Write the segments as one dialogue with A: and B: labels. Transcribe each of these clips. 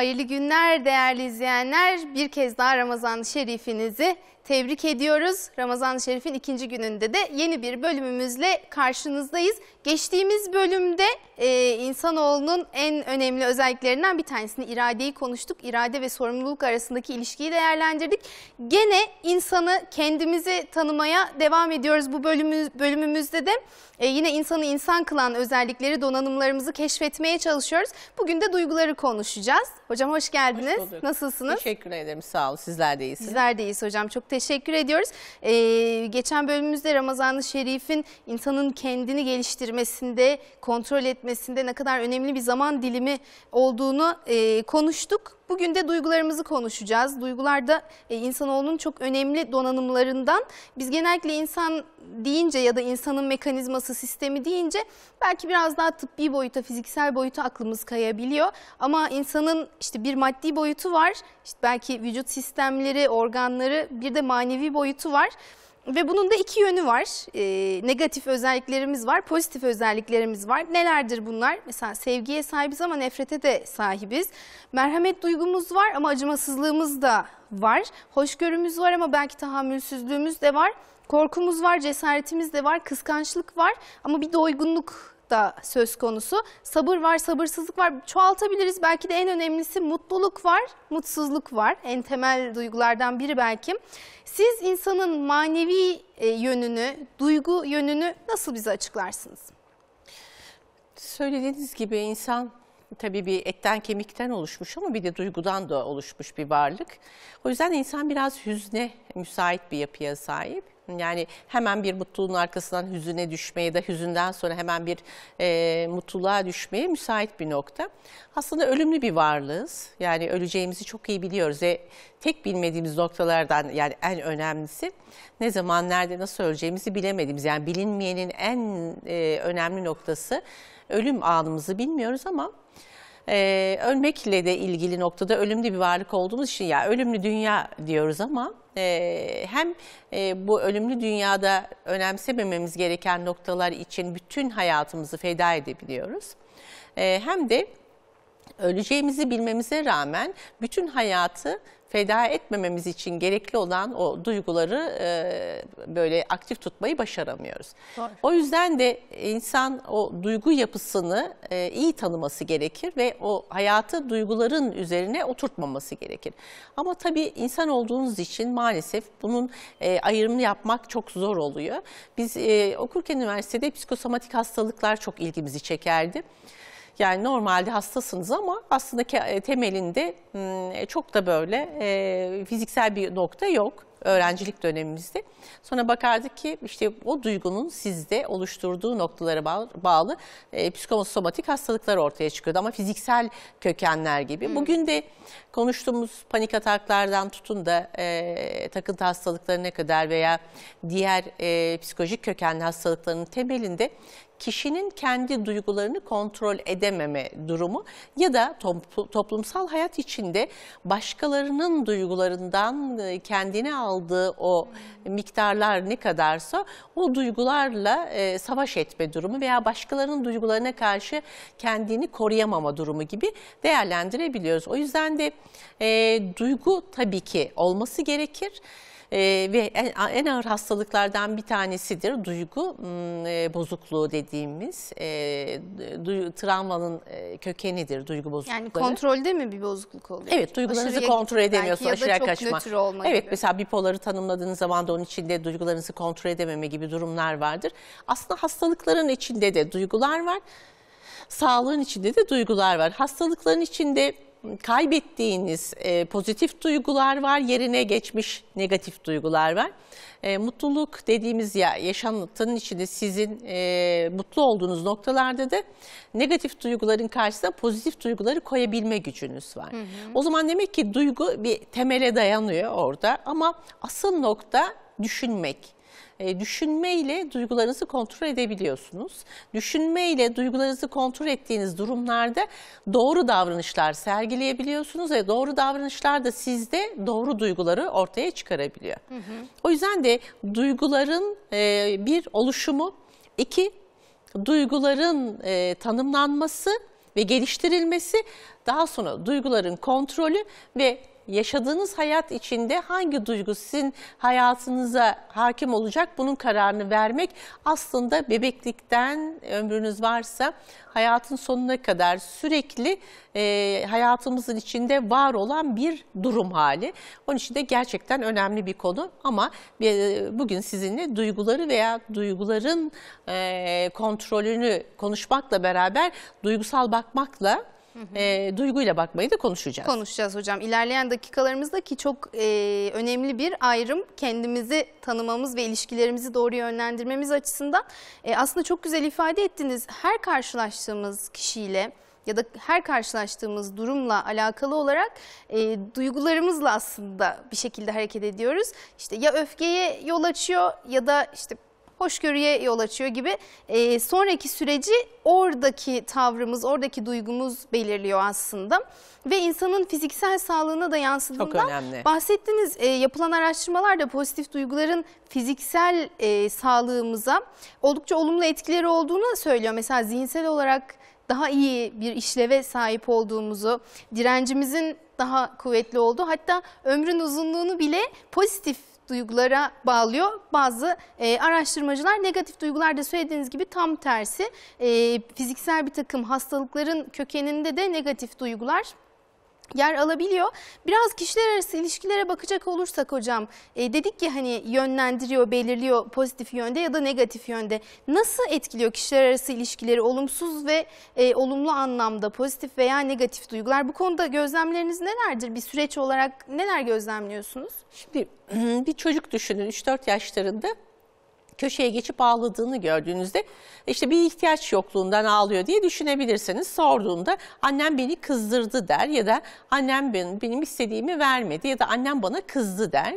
A: Hayırlı günler değerli izleyenler. Bir kez daha Ramazan şerifinizi tebrik ediyoruz. Ramazan-ı Şerif'in ikinci gününde de yeni bir bölümümüzle karşınızdayız. Geçtiğimiz bölümde e, insanoğlunun en önemli özelliklerinden bir tanesini iradeyi konuştuk. İrade ve sorumluluk arasındaki ilişkiyi değerlendirdik. Gene insanı kendimizi tanımaya devam ediyoruz bu bölümümüz, bölümümüzde de. E, yine insanı insan kılan özellikleri, donanımlarımızı keşfetmeye çalışıyoruz. Bugün de duyguları konuşacağız. Hocam hoş geldiniz. Hoş Nasılsınız? Teşekkür ederim. Sağ olun. Sizler de iyisiniz. Sizler de iyisiniz hocam. Çok teşekkür teşekkür ediyoruz. Ee, geçen bölümümüzde Ramazan-ı Şerif'in insanın kendini geliştirmesinde, kontrol etmesinde ne kadar önemli bir zaman dilimi olduğunu e, konuştuk. Bugün de duygularımızı konuşacağız. Duygular da e, insanoğlunun çok önemli donanımlarından. Biz genellikle insan deyince ya da insanın mekanizması, sistemi deyince belki biraz daha tıbbi boyuta, fiziksel boyuta aklımız kayabiliyor. Ama insanın işte bir maddi boyutu var, işte belki vücut sistemleri, organları, bir de manevi boyutu var. Ve bunun da iki yönü var. E, negatif özelliklerimiz var, pozitif özelliklerimiz var. Nelerdir bunlar? Mesela sevgiye sahibiz ama nefrete de sahibiz. Merhamet duygumuz var ama acımasızlığımız da var. Hoşgörümüz var ama belki tahammülsüzlüğümüz de var. Korkumuz var, cesaretimiz de var, kıskançlık var ama bir doygunluk da söz konusu. Sabır var, sabırsızlık var. Çoğaltabiliriz. Belki de en önemlisi mutluluk var, mutsuzluk var. En temel duygulardan biri belki. Siz insanın manevi e, yönünü, duygu yönünü nasıl bize açıklarsınız? Söylediğiniz gibi insan
B: tabii bir etten kemikten oluşmuş ama bir de duygudan da oluşmuş bir varlık. O yüzden insan biraz hüzne müsait bir yapıya sahip. Yani hemen bir mutluluğun arkasından hüzüne düşmeye da hüzünden sonra hemen bir e, mutluluğa düşmeye müsait bir nokta. Aslında ölümlü bir varlığız. Yani öleceğimizi çok iyi biliyoruz ve tek bilmediğimiz noktalardan yani en önemlisi ne zaman nerede nasıl öleceğimizi bilemediğimiz yani bilinmeyenin en e, önemli noktası ölüm anımızı bilmiyoruz ama e, ölmekle de ilgili noktada ölümlü bir varlık olduğumuz için ya ölümlü dünya diyoruz ama e, hem e, bu ölümlü dünyada önemsemememiz gereken noktalar için bütün hayatımızı feda edebiliyoruz. E, hem de öleceğimizi bilmemize rağmen bütün hayatı feda etmememiz için gerekli olan o duyguları e, böyle aktif tutmayı başaramıyoruz. Doğru. O yüzden de insan o duygu yapısını e, iyi tanıması gerekir ve o hayatı duyguların üzerine oturtmaması gerekir. Ama tabii insan olduğunuz için maalesef bunun e, ayrımını yapmak çok zor oluyor. Biz e, okurken üniversitede psikosomatik hastalıklar çok ilgimizi çekerdi. Yani normalde hastasınız ama aslında e, temelinde hmm, e, çok da böyle e, fiziksel bir nokta yok öğrencilik dönemimizde. Sonra bakardık ki işte o duygunun sizde oluşturduğu noktalara bağlı psikosomatik hastalıklar ortaya çıkıyordu ama fiziksel kökenler gibi. Bugün de konuştuğumuz panik ataklardan tutun da e, takıntı hastalıklarına kadar veya diğer psikolojik kökenli hastalıkların temelinde kişinin kendi duygularını kontrol edememe durumu ya da toplumsal hayat içinde başkalarının duygularından e, kendine aldığı o miktarlar ne kadarsa o duygularla e, savaş etme durumu veya başkalarının duygularına karşı kendini koruyamama durumu gibi değerlendirebiliyoruz. O yüzden de e, duygu tabii ki olması gerekir e, ve en, en ağır hastalıklardan bir tanesidir duygu hmm, e, bozukluğu dediğimiz e, ee, duy, travmanın e, kökenidir duygu bozukluğu? Yani kontrolde
A: mi bir bozukluk oluyor? Evet duygularınızı Aşırıya kontrol edemiyorsunuz ya da aşırıya çok kaçma. olma evet gibi. mesela
B: bipoları tanımladığınız zaman da onun içinde duygularınızı kontrol edememe gibi durumlar vardır. Aslında hastalıkların içinde de duygular var. Sağlığın içinde de duygular var. Hastalıkların içinde kaybettiğiniz e, pozitif duygular var, yerine geçmiş negatif duygular var. E, mutluluk dediğimiz ya yaşantının içinde sizin e, mutlu olduğunuz noktalarda da negatif duyguların karşısına pozitif duyguları koyabilme gücünüz var. Hı hı. O zaman demek ki duygu bir temele dayanıyor orada ama asıl nokta düşünmek e, Düşünme ile duygularınızı kontrol edebiliyorsunuz. Düşünme ile duygularınızı kontrol ettiğiniz durumlarda doğru davranışlar sergileyebiliyorsunuz ve doğru davranışlar da sizde doğru duyguları ortaya çıkarabiliyor. Hı hı. O yüzden de duyguların e, bir oluşumu, iki duyguların e, tanımlanması ve geliştirilmesi, daha sonra duyguların kontrolü ve yaşadığınız hayat içinde hangi duygu sizin hayatınıza hakim olacak bunun kararını vermek aslında bebeklikten ömrünüz varsa hayatın sonuna kadar sürekli e, hayatımızın içinde var olan bir durum hali. Onun için de gerçekten önemli bir konu ama e, bugün sizinle duyguları veya duyguların e, kontrolünü konuşmakla beraber duygusal bakmakla
A: e, duyguyla bakmayı da konuşacağız. Konuşacağız hocam. İlerleyen dakikalarımızda ki çok e, önemli bir ayrım kendimizi tanımamız ve ilişkilerimizi doğru yönlendirmemiz açısından e, aslında çok güzel ifade ettiniz. Her karşılaştığımız kişiyle ya da her karşılaştığımız durumla alakalı olarak e, duygularımızla aslında bir şekilde hareket ediyoruz. İşte ya öfkeye yol açıyor ya da işte hoşgörüye yol açıyor gibi e, sonraki süreci oradaki tavrımız, oradaki duygumuz belirliyor aslında. Ve insanın fiziksel sağlığına da yansıdığından bahsettiğiniz e, yapılan araştırmalar da pozitif duyguların fiziksel e, sağlığımıza oldukça olumlu etkileri olduğunu söylüyor. Mesela zihinsel olarak daha iyi bir işleve sahip olduğumuzu, direncimizin daha kuvvetli olduğu hatta ömrün uzunluğunu bile pozitif duygulara bağlıyor. Bazı e, araştırmacılar negatif duygularda söylediğiniz gibi tam tersi. E, fiziksel bir takım hastalıkların kökeninde de negatif duygular yer alabiliyor. Biraz kişiler arası ilişkilere bakacak olursak hocam e, dedik ki hani yönlendiriyor, belirliyor pozitif yönde ya da negatif yönde. Nasıl etkiliyor kişiler arası ilişkileri olumsuz ve e, olumlu anlamda pozitif veya negatif duygular? Bu konuda gözlemleriniz nelerdir? Bir süreç olarak neler gözlemliyorsunuz? Şimdi
B: bir çocuk düşünün 3-4 yaşlarında köşeye geçip ağladığını gördüğünüzde işte bir ihtiyaç yokluğundan ağlıyor diye düşünebilirsiniz. Sorduğunda annem beni kızdırdı der ya da annem benim, benim istediğimi vermedi ya da annem bana kızdı der.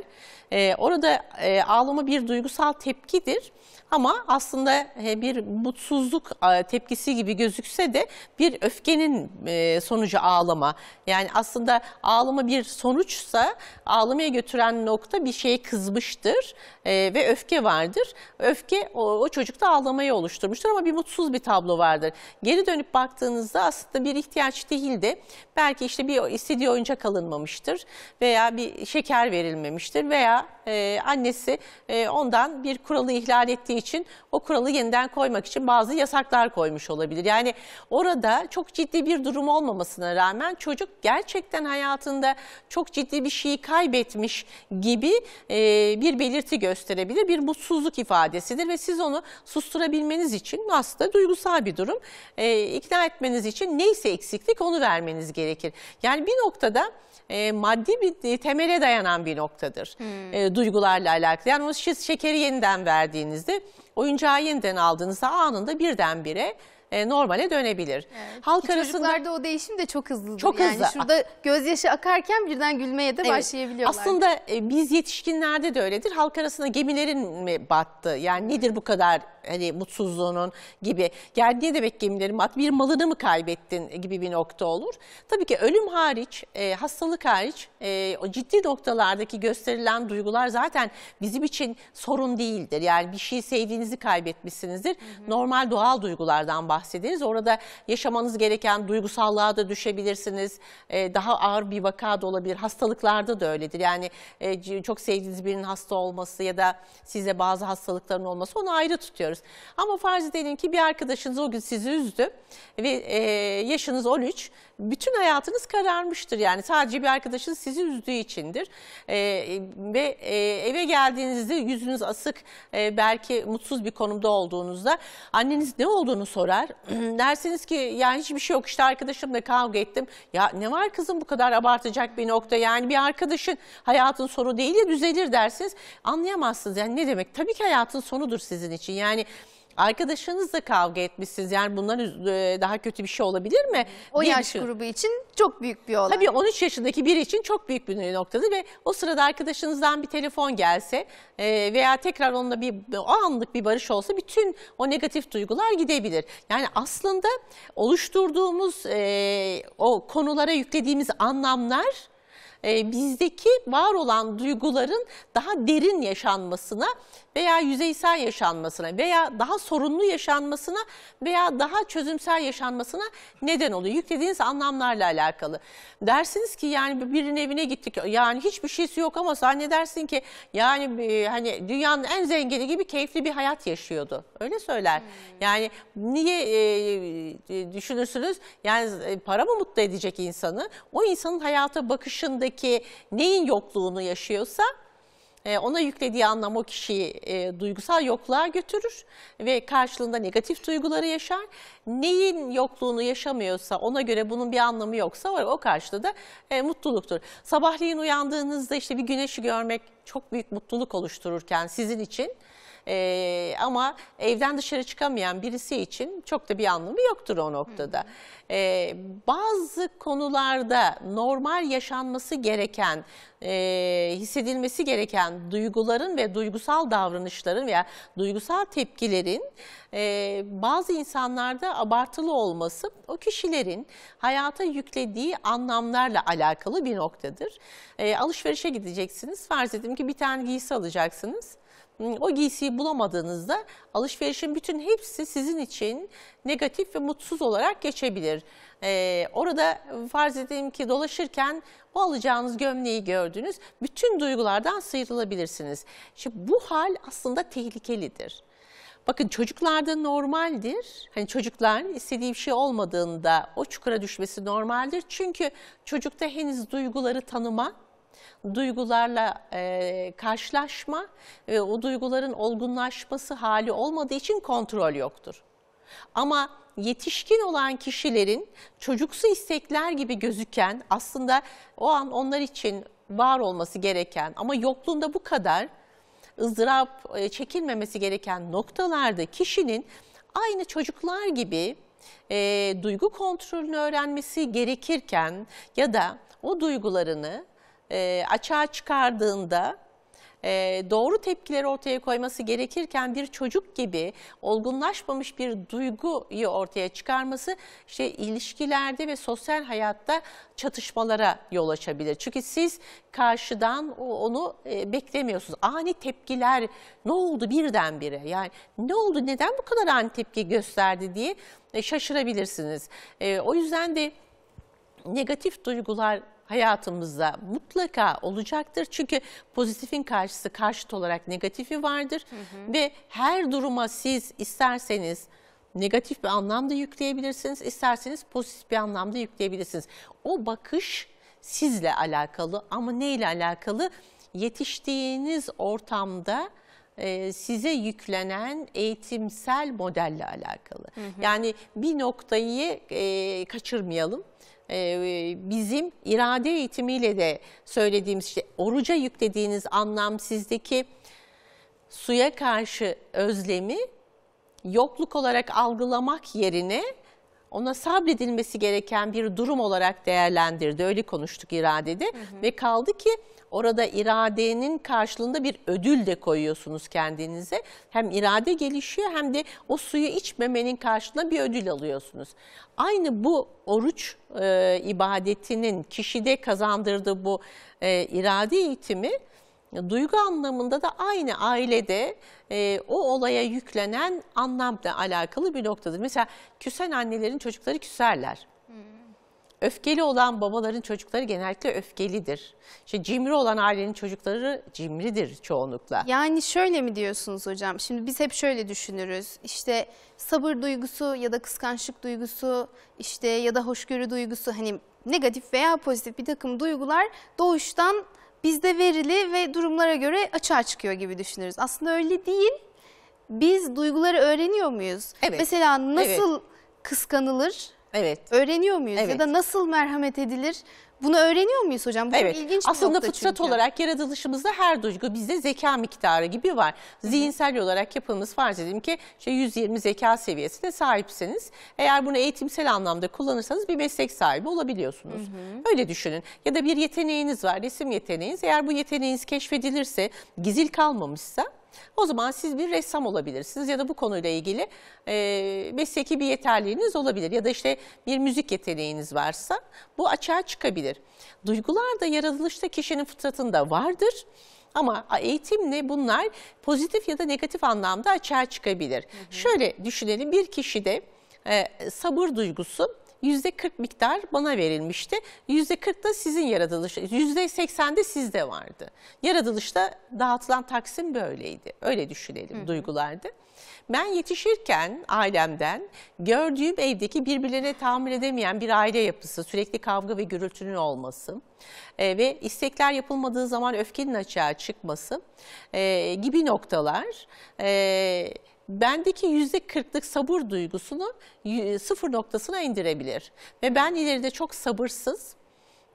B: E, orada e, ağlama bir duygusal tepkidir. Ama aslında e, bir mutsuzluk e, tepkisi gibi gözükse de bir öfkenin e, sonucu ağlama. Yani aslında ağlama bir sonuçsa ağlamaya götüren nokta bir şeye kızmıştır ve öfke vardır. Öfke o, o çocukta ağlamayı oluşturmuştur ama bir mutsuz bir tablo vardır. Geri dönüp baktığınızda aslında bir ihtiyaç değil de belki işte bir istediği oyuncak alınmamıştır veya bir şeker verilmemiştir veya e, annesi e, ondan bir kuralı ihlal ettiği için o kuralı yeniden koymak için bazı yasaklar koymuş olabilir. Yani orada çok ciddi bir durum olmamasına rağmen çocuk gerçekten hayatında çok ciddi bir şeyi kaybetmiş gibi e, bir belirti gösterebilir. Bir mutsuzluk ifadesidir ve siz onu susturabilmeniz için aslında duygusal bir durum. E, ikna etmeniz için neyse eksiklik onu vermeniz gerekir. Yani bir noktada e, maddi bir e, temele dayanan bir noktadır. Hmm e, duygularla alakalı. Yani o şekeri yeniden verdiğinizde oyuncağı yeniden aldığınızda anında birdenbire e, normale dönebilir. Evet. Halk Ki arasında çocuklarda
A: o değişim de çok hızlı. Çok yani hızlı. Şurada gözyaşı akarken birden gülmeye de evet. başlayabiliyorlar. Aslında
B: e, biz yetişkinlerde de öyledir. Halk arasında gemilerin mi battı? Yani nedir bu kadar hani mutsuzluğunun gibi. Yani ne demek gemilerin battı? Bir malını mı kaybettin gibi bir nokta olur. Tabii ki ölüm hariç, e, hastalık hariç e, o ciddi noktalardaki gösterilen duygular zaten bizim için sorun değildir. Yani bir şey sevdiğinizi kaybetmişsinizdir. Hı hı. Normal doğal duygulardan bahsediyoruz bahsederiz. Orada yaşamanız gereken duygusallığa da düşebilirsiniz. Ee, daha ağır bir vaka da olabilir. Hastalıklarda da öyledir. Yani e, çok sevdiğiniz birinin hasta olması ya da size bazı hastalıkların olması onu ayrı tutuyoruz. Ama farz edelim ki bir arkadaşınız o gün sizi üzdü ve e, yaşınız 13 bütün hayatınız kararmıştır. Yani sadece bir arkadaşınız sizi üzdüğü içindir. E, ve e, eve geldiğinizde yüzünüz asık e, belki mutsuz bir konumda olduğunuzda anneniz ne olduğunu sorar. Dersiniz ki yani hiçbir şey yok işte arkadaşımla kavga ettim. Ya ne var kızım bu kadar abartacak bir nokta yani bir arkadaşın hayatın sonu değil ya düzelir dersiniz. Anlayamazsınız yani ne demek? Tabii ki hayatın sonudur sizin için. Yani Arkadaşınızla kavga etmişsiniz. Yani bundan e, daha kötü bir şey olabilir mi? O diye yaş düşün. grubu için çok büyük bir olay. Tabii 13 yaşındaki biri için çok büyük bir noktadır ve o sırada arkadaşınızdan bir telefon gelse e, veya tekrar onunla bir o anlık bir barış olsa bütün o negatif duygular gidebilir. Yani aslında oluşturduğumuz e, o konulara yüklediğimiz anlamlar bizdeki var olan duyguların daha derin yaşanmasına veya yüzeysel yaşanmasına veya daha sorunlu yaşanmasına veya daha çözümsel yaşanmasına neden oluyor. Yüklediğiniz anlamlarla alakalı. Dersiniz ki yani birinin evine gittik yani hiçbir şeysi yok ama zannedersin ki yani e, hani dünyanın en zengini gibi keyifli bir hayat yaşıyordu. Öyle söyler. Hmm. Yani niye e, e düşünürsünüz yani e, para mı mutlu edecek insanı? O insanın hayata bakışındaki neyin yokluğunu yaşıyorsa e, ona yüklediği anlam o kişiyi e, duygusal yokluğa götürür ve karşılığında negatif duyguları yaşar. Neyin yokluğunu yaşamıyorsa ona göre bunun bir anlamı yoksa o karşılığı da e, mutluluktur. Sabahleyin uyandığınızda işte bir güneşi görmek çok büyük mutluluk oluştururken sizin için e, ama evden dışarı çıkamayan birisi için çok da bir anlamı yoktur o noktada. E, bazı konularda normal yaşanması gereken, e, hissedilmesi gereken duyguların ve duygusal davranışların veya duygusal tepkilerin e, bazı insanlarda abartılı olması o kişilerin hayata yüklediği anlamlarla alakalı bir noktadır. E, alışverişe gideceksiniz. Farz edin ki bir tane giysi alacaksınız o giysiyi bulamadığınızda alışverişin bütün hepsi sizin için negatif ve mutsuz olarak geçebilir. Ee, orada farz edeyim ki dolaşırken bu alacağınız gömleği gördünüz, bütün duygulardan sıyrılabilirsiniz. Şimdi bu hal aslında tehlikelidir. Bakın çocuklarda normaldir. Hani çocukların istediği bir şey olmadığında o çukura düşmesi normaldir. Çünkü çocukta henüz duyguları tanıma duygularla e, karşılaşma ve o duyguların olgunlaşması hali olmadığı için kontrol yoktur. Ama yetişkin olan kişilerin çocuksu istekler gibi gözüken aslında o an onlar için var olması gereken ama yokluğunda bu kadar ızdırap e, çekilmemesi gereken noktalarda kişinin aynı çocuklar gibi e, duygu kontrolünü öğrenmesi gerekirken ya da o duygularını e, açığa çıkardığında e, doğru tepkileri ortaya koyması gerekirken bir çocuk gibi olgunlaşmamış bir duyguyu ortaya çıkarması işte ilişkilerde ve sosyal hayatta çatışmalara yol açabilir. Çünkü siz karşıdan onu e, beklemiyorsunuz. Ani tepkiler ne oldu birdenbire yani ne oldu neden bu kadar ani tepki gösterdi diye e, şaşırabilirsiniz. E, o yüzden de negatif duygular hayatımızda mutlaka olacaktır. Çünkü pozitifin karşısı karşıt olarak negatifi vardır hı hı. ve her duruma siz isterseniz negatif bir anlamda yükleyebilirsiniz, isterseniz pozitif bir anlamda yükleyebilirsiniz. O bakış sizle alakalı ama neyle alakalı? Yetiştiğiniz ortamda e, size yüklenen eğitimsel modelle alakalı. Hı hı. Yani bir noktayı e, kaçırmayalım e, bizim irade eğitimiyle de söylediğimiz işte oruca yüklediğiniz anlam sizdeki suya karşı özlemi yokluk olarak algılamak yerine ona sabredilmesi gereken bir durum olarak değerlendirdi. Öyle konuştuk iradede hı hı. ve kaldı ki orada iradenin karşılığında bir ödül de koyuyorsunuz kendinize. Hem irade gelişiyor hem de o suyu içmemenin karşılığında bir ödül alıyorsunuz. Aynı bu oruç e, ibadetinin kişide kazandırdığı bu e, irade eğitimi duygu anlamında da aynı ailede e, o olaya yüklenen anlamla alakalı bir noktadır. Mesela küsen annelerin çocukları küserler. Hmm. Öfkeli olan babaların çocukları genellikle öfkelidir. İşte cimri olan ailenin
A: çocukları cimridir çoğunlukla. Yani şöyle mi diyorsunuz hocam? Şimdi biz hep şöyle düşünürüz. İşte sabır duygusu ya da kıskançlık duygusu işte ya da hoşgörü duygusu hani negatif veya pozitif bir takım duygular doğuştan bizde verili ve durumlara göre açığa çıkıyor gibi düşünürüz. Aslında öyle değil. Biz duyguları öğreniyor muyuz? Evet. Mesela nasıl evet. kıskanılır? Evet. Öğreniyor muyuz? Evet. Ya da nasıl merhamet edilir? Bunu öğreniyor muyuz hocam? Bu evet. ilginç bir Aslında fıtrat çünkü. olarak yaratılışımızda
B: her duygu bizde zeka miktarı gibi var. Zihinsel olarak yapımız farz edelim ki işte 120 zeka seviyesine sahipseniz eğer bunu eğitimsel anlamda kullanırsanız bir meslek sahibi olabiliyorsunuz. Hı hı. Öyle düşünün. Ya da bir yeteneğiniz var, resim yeteneğiniz. Eğer bu yeteneğiniz keşfedilirse, gizil kalmamışsa o zaman siz bir ressam olabilirsiniz ya da bu konuyla ilgili e, mesleki bir yeterliğiniz olabilir ya da işte bir müzik yeteneğiniz varsa bu açığa çıkabilir. Duygular da yaratılışta kişinin fıtratında vardır. Ama eğitimle bunlar pozitif ya da negatif anlamda açığa çıkabilir. Hı hı. Şöyle düşünelim bir kişide e, sabır duygusu %40 miktar bana verilmişti. %40 da sizin yaratılış, de sizde vardı. Yaratılışta dağıtılan taksim böyleydi. Öyle düşünelim Hı. duygulardı. Ben yetişirken ailemden gördüğüm evdeki birbirlerine tahammül edemeyen bir aile yapısı, sürekli kavga ve gürültünün olması e, ve istekler yapılmadığı zaman öfkenin açığa çıkması e, gibi noktalar... E, bendeki yüzde kırklık sabır duygusunu sıfır noktasına indirebilir. Ve ben ileride çok sabırsız,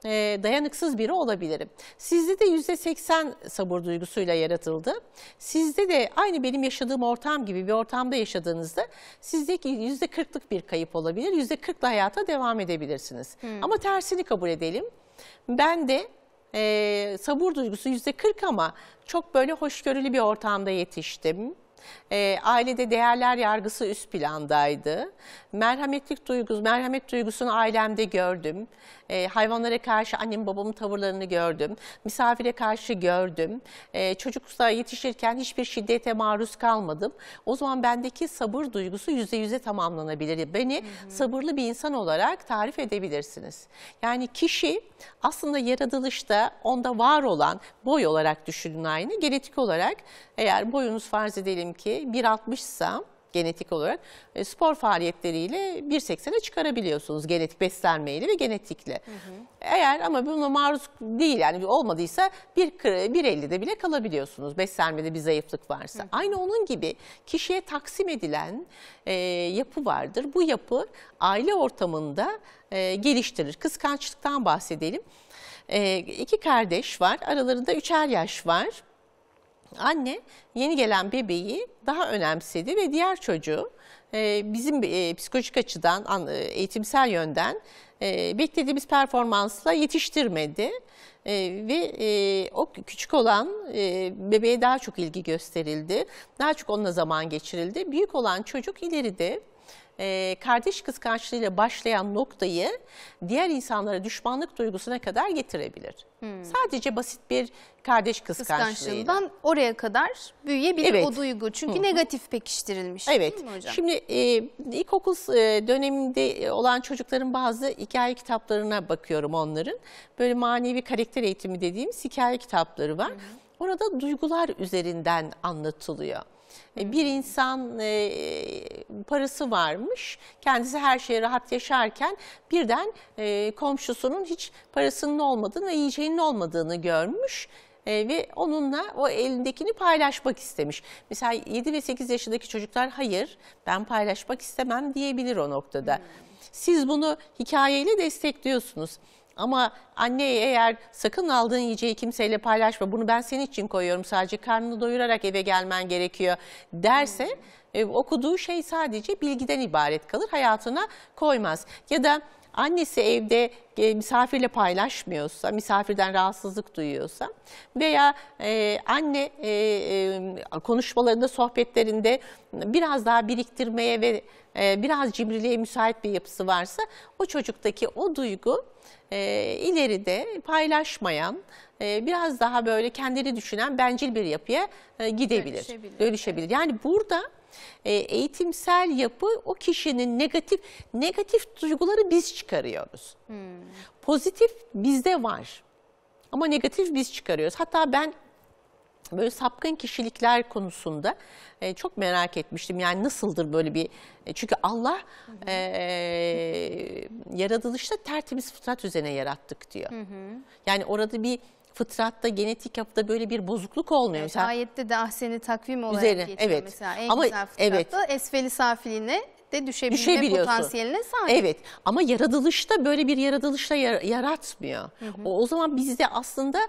B: e, dayanıksız biri olabilirim. Sizde de yüzde seksen sabır duygusuyla yaratıldı. Sizde de aynı benim yaşadığım ortam gibi bir ortamda yaşadığınızda sizdeki yüzde kırklık bir kayıp olabilir. Yüzde kırkla hayata devam edebilirsiniz. Hmm. Ama tersini kabul edelim. Ben de e, sabır duygusu yüzde kırk ama çok böyle hoşgörülü bir ortamda yetiştim e, ailede değerler yargısı üst plandaydı. Merhametlik duygusu, merhamet duygusunu ailemde gördüm. E, hayvanlara karşı annem babamın tavırlarını gördüm. Misafire karşı gördüm. E, çocukla yetişirken hiçbir şiddete maruz kalmadım. O zaman bendeki sabır duygusu yüzde yüze tamamlanabilir. Beni hı hı. sabırlı bir insan olarak tarif edebilirsiniz. Yani kişi aslında yaratılışta onda var olan boy olarak düşünün aynı. Genetik olarak eğer boyunuz farz edelim diyelim ki 1.60 ise genetik olarak e, spor faaliyetleriyle 1.80'e çıkarabiliyorsunuz genetik beslenmeyle ve genetikle. Hı hı. Eğer ama buna maruz değil yani olmadıysa 1.50'de bile kalabiliyorsunuz beslenmede bir zayıflık varsa. Hı hı. Aynı onun gibi kişiye taksim edilen e, yapı vardır. Bu yapı aile ortamında e, geliştirir. Kıskançlıktan bahsedelim. E, iki kardeş var aralarında üçer yaş var Anne yeni gelen bebeği daha önemsedi ve diğer çocuğu e, bizim e, psikolojik açıdan, e, eğitimsel yönden beklediğimiz performansla yetiştirmedi. ve o küçük olan bebeğe daha çok ilgi gösterildi. Daha çok onunla zaman geçirildi. Büyük olan çocuk ileride e, kardeş kıskançlığıyla başlayan noktayı diğer insanlara düşmanlık duygusuna kadar getirebilir. Hmm. Sadece basit bir kardeş kıskançlığıyla. Kıskançlığından oraya kadar
A: büyüyebilir Evet. o duygu. Çünkü Hı negatif pekiştirilmiş Evet. değil mi hocam? Şimdi e,
B: ilkokul e, döneminde e, olan çocukların bazı hikaye kitaplarına bakıyorum onların. Böyle manevi karakter eğitimi dediğimiz hikaye kitapları var. Orada duygular üzerinden anlatılıyor. Bir insan e, e, parası varmış, kendisi her şeye rahat yaşarken birden e, komşusunun hiç parasının olmadığını ve yiyeceğinin olmadığını görmüş e, ve onunla o elindekini paylaşmak istemiş. Mesela 7 ve 8 yaşındaki çocuklar hayır ben paylaşmak istemem diyebilir o noktada. Hmm. Siz bunu hikayeyle destekliyorsunuz. Ama anne eğer sakın aldığın yiyeceği kimseyle paylaşma bunu ben senin için koyuyorum sadece karnını doyurarak eve gelmen gerekiyor derse e, okuduğu şey sadece bilgiden ibaret kalır hayatına koymaz. Ya da annesi evde e, misafirle paylaşmıyorsa, misafirden rahatsızlık duyuyorsa veya e, anne e, konuşmalarında, sohbetlerinde biraz daha biriktirmeye ve biraz cimriliğe müsait bir yapısı varsa o çocuktaki o duygu e, ileride paylaşmayan, biraz daha böyle kendini düşünen bencil bir yapıya gidebilir, dönüşebilir. Yani burada e, eğitimsel yapı o kişinin negatif negatif duyguları biz çıkarıyoruz. Hmm. Pozitif bizde var ama negatif biz çıkarıyoruz. Hatta ben böyle sapkın kişilikler konusunda e, çok merak etmiştim. Yani nasıldır böyle bir e, çünkü Allah hı E, yaratılışta tertemiz fıtrat üzerine yarattık diyor. Hı Yani orada bir fıtratta, genetik yapıda böyle bir bozukluk olmuyor. mesela,
A: ayette de ahseni takvim olarak üzerine, geçiyor evet. mesela. En Ama, güzel fıtratta evet. esfeli safiline de düşebilme Düşebiliyorsun. potansiyeline sahip. Evet
B: ama yaratılışta böyle bir yaratılışta yar yaratmıyor. Hı hı. O, o zaman bizde aslında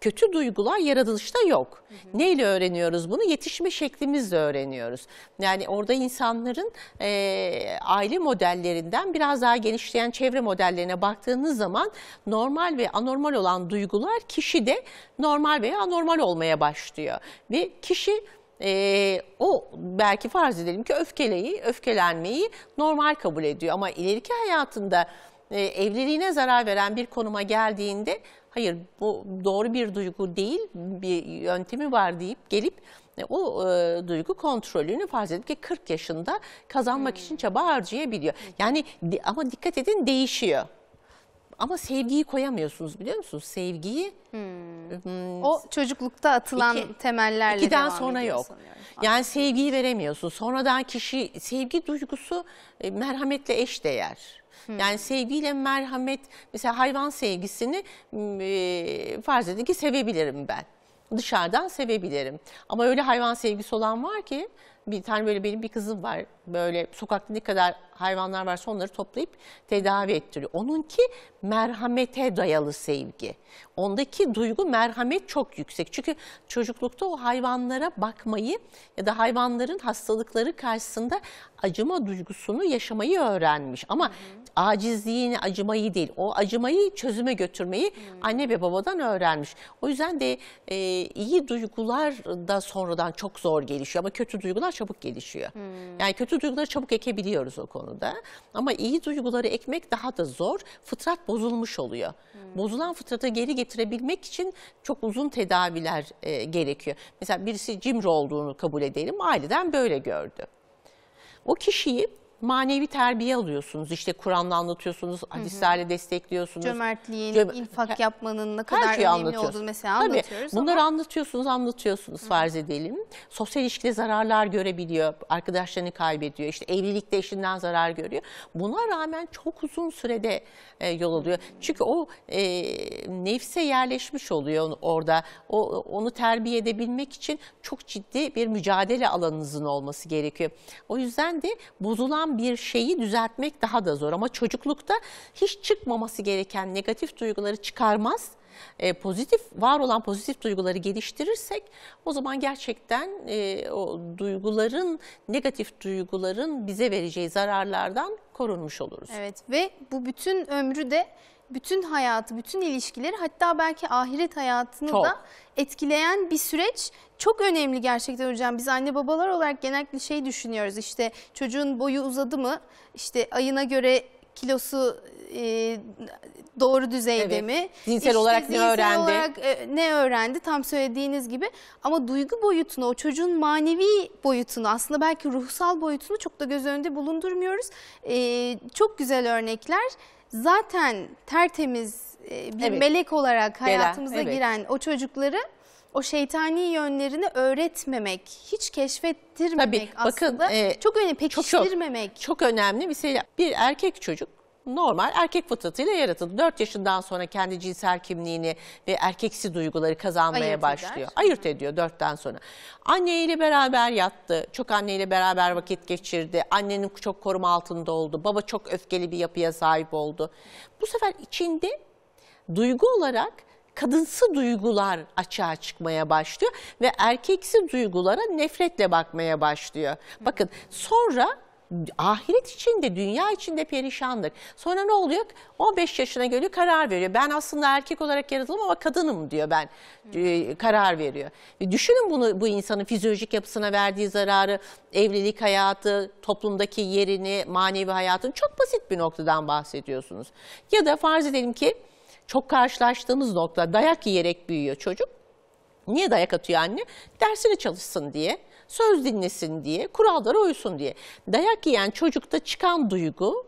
B: kötü duygular yaratılışta yok. Hı hı. Neyle öğreniyoruz bunu? Yetişme şeklimizle öğreniyoruz. Yani orada insanların e, aile modellerinden biraz daha genişleyen çevre modellerine baktığınız zaman normal ve anormal olan duygular kişide normal veya anormal olmaya başlıyor. Ve kişi e, o belki farz edelim ki öfkeleyi, öfkelenmeyi normal kabul ediyor. Ama ileriki hayatında e, evliliğine zarar veren bir konuma geldiğinde hayır bu doğru bir duygu değil bir yöntemi var deyip gelip e, o e, duygu kontrolünü farz edip ki 40 yaşında kazanmak hmm. için çaba harcayabiliyor. Yani ama dikkat edin değişiyor. Ama sevgiyi koyamıyorsunuz biliyor musunuz? Sevgiyi... Hmm. Iı, hmm, o çocuklukta atılan iki,
A: temellerle ikiden devam sonra yok.
B: Sanıyorum. Yani sevgiyi veremiyorsun. Sonradan kişi sevgi duygusu e, merhametle eş değer. Hmm. Yani sevgiyle merhamet mesela hayvan sevgisini e, farz edin ki sevebilirim ben. Dışarıdan sevebilirim. Ama öyle hayvan sevgisi olan var ki bir tane böyle benim bir kızım var. Böyle sokakta ne kadar hayvanlar varsa onları toplayıp tedavi ettiriyor. Onunki merhamete dayalı sevgi. Ondaki duygu merhamet çok yüksek. Çünkü çocuklukta o hayvanlara bakmayı ya da hayvanların hastalıkları karşısında acıma duygusunu yaşamayı öğrenmiş. Ama hı hı acizliğini, acımayı değil, o acımayı çözüme götürmeyi hmm. anne ve babadan öğrenmiş. O yüzden de e, iyi duygular da sonradan çok zor gelişiyor ama kötü duygular çabuk gelişiyor. Hmm. Yani kötü duyguları çabuk ekebiliyoruz o konuda ama iyi duyguları ekmek daha da zor. Fıtrat bozulmuş oluyor. Hmm. Bozulan fıtratı geri getirebilmek için çok uzun tedaviler e, gerekiyor. Mesela birisi cimri olduğunu kabul edelim, aileden böyle gördü. O kişiyi manevi terbiye alıyorsunuz. İşte Kur'an'la anlatıyorsunuz, hadislerle destekliyorsunuz. Cömertliğin, Cömer infak
A: yapmanın ne kadar önemli olduğunu mesela Tabii, anlatıyoruz. Bunları ama...
B: anlatıyorsunuz, anlatıyorsunuz farz edelim. Sosyal ilişkide zararlar görebiliyor, arkadaşlarını kaybediyor, işte evlilikte eşinden zarar görüyor. Buna rağmen çok uzun sürede e, yol alıyor. Çünkü o e, nefse yerleşmiş oluyor orada. O, onu terbiye edebilmek için çok ciddi bir mücadele alanınızın olması gerekiyor. O yüzden de bozulan bir şeyi düzeltmek daha da zor. Ama çocuklukta hiç çıkmaması gereken negatif duyguları çıkarmaz e, pozitif var olan pozitif duyguları geliştirirsek o zaman gerçekten e, o duyguların negatif duyguların bize vereceği zararlardan korunmuş oluruz.
A: Evet ve bu bütün ömrü de bütün hayatı, bütün ilişkileri hatta belki ahiret hayatını çok. da etkileyen bir süreç. Çok önemli gerçekten hocam. Biz anne babalar olarak genellikle şey düşünüyoruz işte çocuğun boyu uzadı mı? işte ayına göre kilosu e, doğru düzeyde evet. mi? Zihinsel işte olarak zihinsel ne öğrendi? Olarak, e, ne öğrendi tam söylediğiniz gibi. Ama duygu boyutunu, o çocuğun manevi boyutunu aslında belki ruhsal boyutunu çok da göz önünde bulundurmuyoruz. E, çok güzel örnekler zaten tertemiz e, bir evet. melek olarak hayatımıza Gelen, evet. giren o çocukları o şeytani yönlerini öğretmemek, hiç keşfettirmemek Tabii, aslında bakın, e, çok önemli
B: pekiştirmemek. Çok, çok önemli bir şey. Bir erkek çocuk normal erkek fıtratıyla yaratıldı. 4 yaşından sonra kendi cinsel kimliğini ve erkeksi duyguları kazanmaya Ayırt başlıyor. Eder. Ayırt ediyor 4'ten sonra. Anneyle beraber yattı, çok anneyle beraber vakit geçirdi, annenin çok koruma altında oldu, baba çok öfkeli bir yapıya sahip oldu. Bu sefer içinde duygu olarak kadınsı duygular açığa çıkmaya başlıyor ve erkeksi duygulara nefretle bakmaya başlıyor. Bakın sonra ahiret için de dünya için de perişanlık. Sonra ne oluyor? 15 yaşına geliyor karar veriyor. Ben aslında erkek olarak yaratıldım ama kadınım diyor ben. E, karar veriyor. E, düşünün bunu bu insanın fizyolojik yapısına verdiği zararı, evlilik hayatı, toplumdaki yerini, manevi hayatını çok basit bir noktadan bahsediyorsunuz. Ya da farz edelim ki çok karşılaştığımız nokta dayak yiyerek büyüyor çocuk. Niye dayak atıyor anne? Dersini çalışsın diye söz dinlesin diye, kurallara uysun diye. Dayak yiyen çocukta çıkan duygu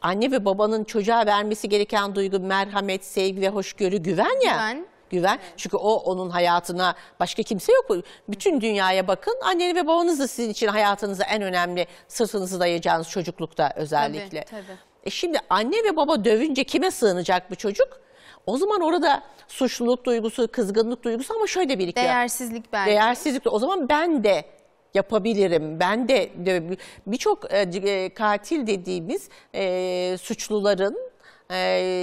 B: anne ve babanın çocuğa vermesi gereken duygu merhamet, sevgi ve hoşgörü, güven ya. Güven. Güven. Evet. Çünkü o onun hayatına başka kimse yok. Bütün dünyaya bakın. Anneniz ve babanız da sizin için hayatınıza en önemli sırtınızı dayayacağınız çocuklukta özellikle. Tabii, tabii. E şimdi anne ve baba dövünce kime sığınacak bu çocuk? O zaman orada suçluluk duygusu, kızgınlık duygusu ama şöyle birikiyor. Değersizlik
A: belki. Değersizlik.
B: O zaman ben de yapabilirim. Ben de, birçok e, e, katil dediğimiz e, suçluların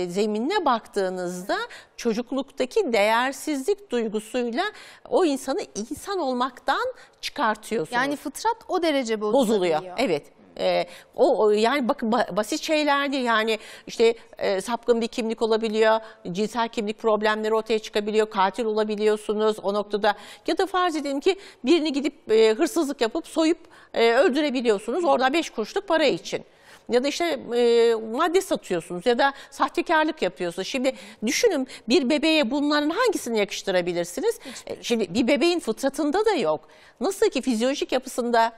B: zeminine baktığınızda çocukluktaki değersizlik duygusuyla o insanı insan olmaktan çıkartıyorsunuz. Yani fıtrat o derece bozuluyor. Bozuluyor. Evet. E, o, o yani bakın basit şeylerdi yani işte e, sapkın bir kimlik olabiliyor, cinsel kimlik problemleri ortaya çıkabiliyor, katil olabiliyorsunuz o noktada. Ya da farz edelim ki birini gidip e, hırsızlık yapıp soyup e, öldürebiliyorsunuz orada beş kuruşluk para için ya da işte e, madde satıyorsunuz ya da sahtekarlık yapıyorsunuz. Şimdi düşünün bir bebeğe bunların hangisini yakıştırabilirsiniz? Hiçbir. E, şimdi bir bebeğin fıtratında da yok. Nasıl ki fizyolojik yapısında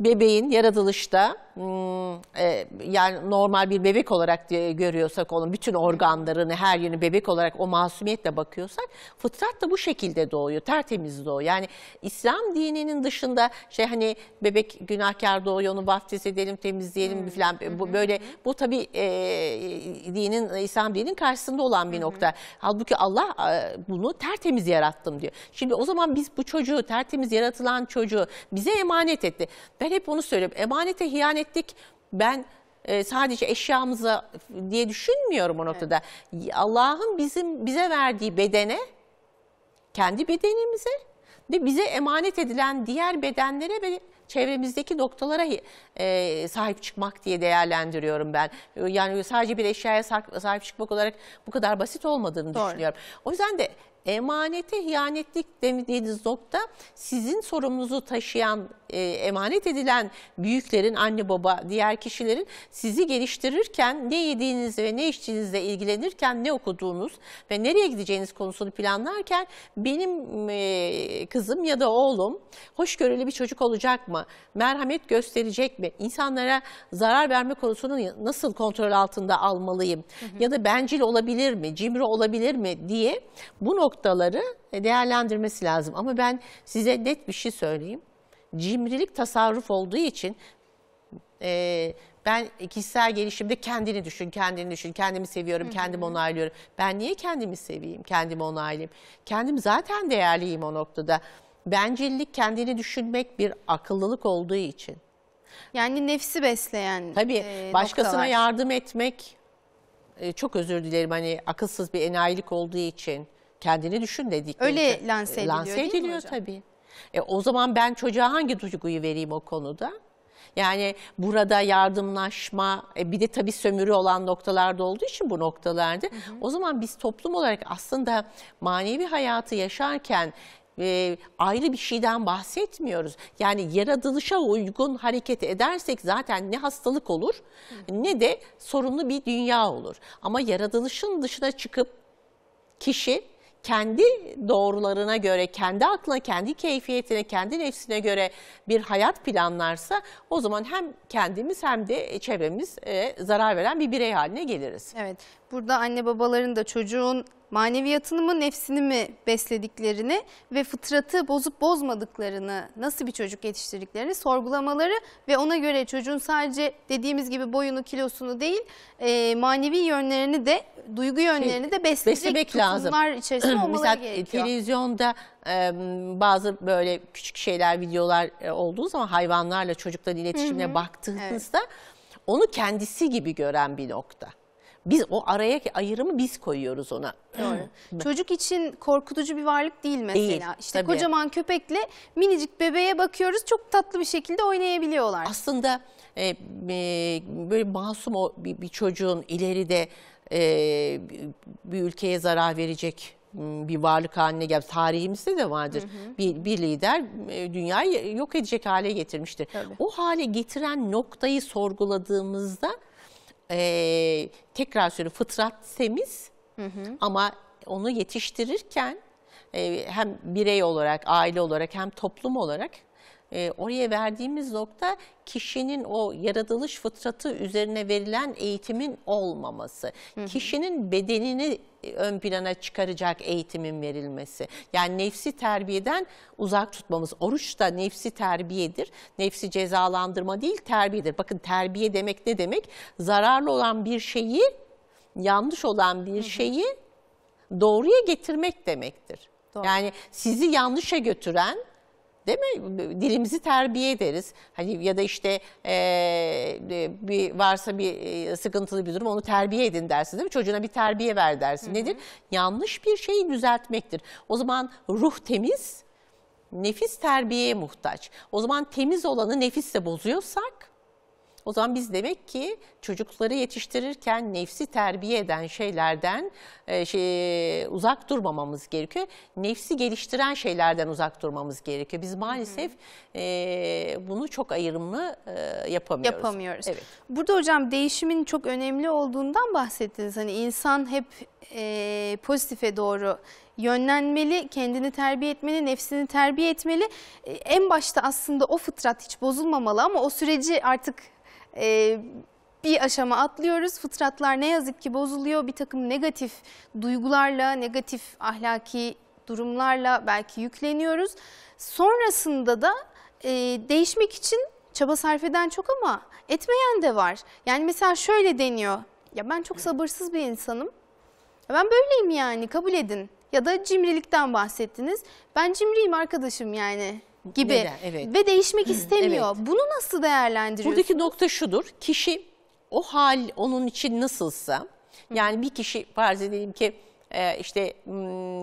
B: bebeğin yaratılışta Hmm, e, yani normal bir bebek olarak görüyorsak onun bütün organlarını, her yerini bebek olarak o masumiyetle bakıyorsak fıtrat da bu şekilde doğuyor, tertemiz doğuyor. Yani İslam dininin dışında şey hani bebek günahkar doğuyor, onu vaftiz edelim, temizleyelim hmm. falan böyle bu tabii e, dinin İslam dininin karşısında olan bir hmm. nokta. Halbuki Allah e, bunu tertemiz yarattım diyor. Şimdi o zaman biz bu çocuğu, tertemiz yaratılan çocuğu bize emanet etti. Ben hep onu söylüyorum. Emanete hiyanet ettik. Ben e, sadece eşyamıza diye düşünmüyorum o noktada. Evet. Allah'ın bizim bize verdiği bedene, kendi bedenimize ve bize emanet edilen diğer bedenlere ve çevremizdeki noktalara e, sahip çıkmak diye değerlendiriyorum ben. Yani sadece bir eşyaya sahip çıkmak olarak bu kadar basit olmadığını Doğru. düşünüyorum. O yüzden de emanete hiyanetlik dediğiniz nokta sizin sorumunuzu taşıyan e, emanet edilen büyüklerin, anne baba, diğer kişilerin sizi geliştirirken ne yediğiniz ve ne içtiğinizle ilgilenirken, ne okuduğunuz ve nereye gideceğiniz konusunu planlarken benim e, kızım ya da oğlum hoşgörülü bir çocuk olacak mı? Merhamet gösterecek mi? İnsanlara zarar verme konusunu nasıl kontrol altında almalıyım? Hı hı. Ya da bencil olabilir mi? Cimri olabilir mi? diye bu noktaları değerlendirmesi lazım. Ama ben size net bir şey söyleyeyim cimrilik tasarruf olduğu için e, ben kişisel gelişimde kendini düşün, kendini düşün, kendimi seviyorum, kendimi onaylıyorum. Ben niye kendimi seveyim, kendimi onaylayayım? Kendim zaten değerliyim o noktada. Bencillik kendini düşünmek bir akıllılık olduğu için.
A: Yani nefsi besleyen Tabii e, başkasına noktalar. yardım
B: etmek e, çok özür dilerim hani akılsız bir enayilik olduğu için kendini düşün dedik. Öyle lanse e, ediliyor, lanse ediliyor değil mi hocam? tabii. E, o zaman ben çocuğa hangi duyguyu vereyim o konuda? Yani burada yardımlaşma e, bir de tabii sömürü olan noktalarda olduğu için bu noktalarda hı hı. o zaman biz toplum olarak aslında manevi hayatı yaşarken e, ayrı bir şeyden bahsetmiyoruz. Yani yaratılışa uygun hareket edersek zaten ne hastalık olur hı. ne de sorunlu bir dünya olur. Ama yaratılışın dışına çıkıp kişi kendi doğrularına göre, kendi aklına, kendi keyfiyetine, kendi nefsine göre bir hayat planlarsa o zaman hem kendimiz hem de çevremiz e, zarar veren bir birey haline geliriz. Evet.
A: Burada anne babaların da çocuğun maneviyatını mı nefsini mi beslediklerini ve fıtratı bozup bozmadıklarını, nasıl bir çocuk yetiştirdiklerini sorgulamaları ve ona göre çocuğun sadece dediğimiz gibi boyunu kilosunu değil e, manevi yönlerini de duygu yönlerini şey, de besleyecek Beslemek tutumlar lazım. içerisinde olmaları Mesela, gerekiyor. Televizyonda e,
B: bazı böyle küçük şeyler videolar e, olduğu zaman hayvanlarla çocukların iletişimine baktığınızda evet. onu kendisi gibi gören bir nokta. Biz o araya ki
A: ayırımı biz koyuyoruz ona. Doğru. Çocuk için korkutucu bir varlık değil mesela. Değil, işte tabii. kocaman köpekle minicik bebeğe bakıyoruz çok tatlı bir şekilde oynayabiliyorlar. Aslında
B: e, e, böyle masum o bir, bir çocuğun ileride e, bir ülkeye zarar verecek bir varlık haline gelmiş. Tarihimizde de vardır. Hı hı. Bir, bir lider e, dünyayı yok edecek hale getirmiştir. Tabii. O hale getiren noktayı sorguladığımızda e, tekrar söylüyorum fıtrat temiz hı hı. ama onu yetiştirirken e, hem birey olarak, aile olarak hem toplum olarak e, oraya verdiğimiz nokta kişinin o yaratılış fıtratı üzerine verilen eğitimin olmaması. Hı hı. Kişinin bedenini ön plana çıkaracak eğitimin verilmesi. Yani nefsi terbiyeden uzak tutmamız. Oruç da nefsi terbiyedir. Nefsi cezalandırma değil terbiyedir. Bakın terbiye demek ne demek? Zararlı olan bir şeyi, yanlış olan bir şeyi doğruya getirmek demektir. Doğru. Yani sizi yanlışa götüren Değil mi? Dilimizi terbiye ederiz. Hani ya da işte e, bir varsa bir e, sıkıntılı bir durum onu terbiye edin dersin değil mi? Çocuğuna bir terbiye ver dersin. Hı hı. Nedir? Yanlış bir şeyi düzeltmektir. O zaman ruh temiz, nefis terbiyeye muhtaç. O zaman temiz olanı nefisle bozuyorsak o zaman biz demek ki çocukları yetiştirirken nefsi terbiye eden şeylerden e, şey, uzak durmamamız gerekiyor. Nefsi geliştiren şeylerden uzak durmamız gerekiyor. Biz maalesef e, bunu çok ayırımlı e, yapamıyoruz. Yapamıyoruz.
A: Evet. Burada hocam değişimin çok önemli olduğundan bahsettiniz. Hani insan hep e, pozitife doğru yönlenmeli, kendini terbiye etmeli, nefsini terbiye etmeli. E, en başta aslında o fıtrat hiç bozulmamalı ama o süreci artık e, bir aşama atlıyoruz. Fıtratlar ne yazık ki bozuluyor. Bir takım negatif duygularla, negatif ahlaki durumlarla belki yükleniyoruz. Sonrasında da e, değişmek için çaba sarf eden çok ama etmeyen de var. Yani mesela şöyle deniyor. Ya ben çok sabırsız bir insanım. Ya ben böyleyim yani kabul edin. Ya da cimrilikten bahsettiniz. Ben cimriyim arkadaşım yani gibi Evet. ve değişmek istemiyor. evet. Bunu nasıl değerlendiriyorsunuz? Buradaki
B: nokta şudur. Kişi o hal onun için nasılsa yani bir kişi farz edelim ki e, işte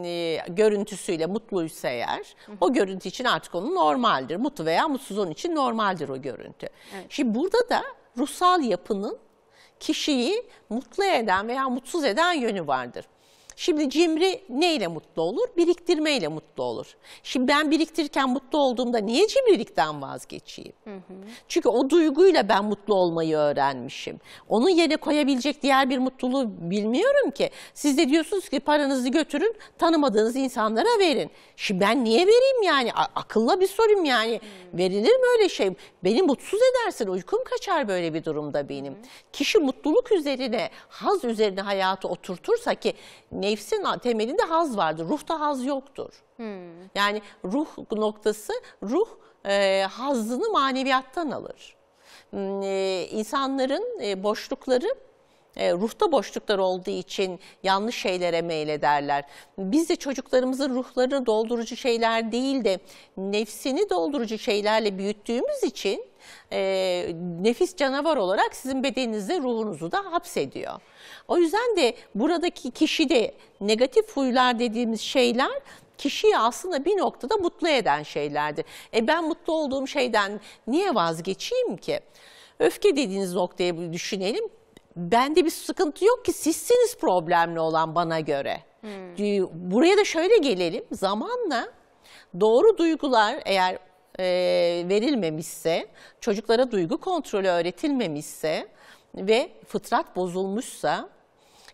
B: e, görüntüsüyle mutluysa eğer o görüntü için artık onun normaldir. Mutlu veya mutsuz onun için normaldir o görüntü. Evet. Şimdi burada da ruhsal yapının kişiyi mutlu eden veya mutsuz eden yönü vardır. Şimdi cimri neyle mutlu olur? Biriktirmeyle mutlu olur. Şimdi ben biriktirirken mutlu olduğumda niye cimrilikten vazgeçeyim? Hı hı. Çünkü o duyguyla ben mutlu olmayı öğrenmişim. Onun yerine koyabilecek diğer bir mutluluğu bilmiyorum ki. Siz de diyorsunuz ki paranızı götürün tanımadığınız insanlara verin. Şimdi ben niye vereyim yani? A akılla bir sorayım yani. Hmm. Verilir mi öyle şey? Beni mutsuz edersin. Uykum kaçar böyle bir durumda benim. Hmm. Kişi mutluluk üzerine, haz üzerine hayatı oturtursa ki ne nefsin temelinde haz vardır. Ruhta haz yoktur. Hmm. Yani ruh noktası ruh e, hazını maneviyattan alır. Hmm, e, insanların e, boşlukları e, ruhta boşluklar olduğu için yanlış şeylere meylederler. Biz de çocuklarımızın ruhlarını doldurucu şeyler değil de nefsini doldurucu şeylerle büyüttüğümüz için e, nefis canavar olarak sizin bedeninizde ruhunuzu da hapsediyor. O yüzden de buradaki kişi de negatif huylar dediğimiz şeyler kişiyi aslında bir noktada mutlu eden şeylerdi. E ben mutlu olduğum şeyden niye vazgeçeyim ki? Öfke dediğiniz noktaya düşünelim. Bende bir sıkıntı yok ki sizsiniz problemli olan bana göre. Hmm. Buraya da şöyle gelelim. Zamanla doğru duygular eğer e, verilmemişse, çocuklara duygu kontrolü öğretilmemişse ve fıtrat bozulmuşsa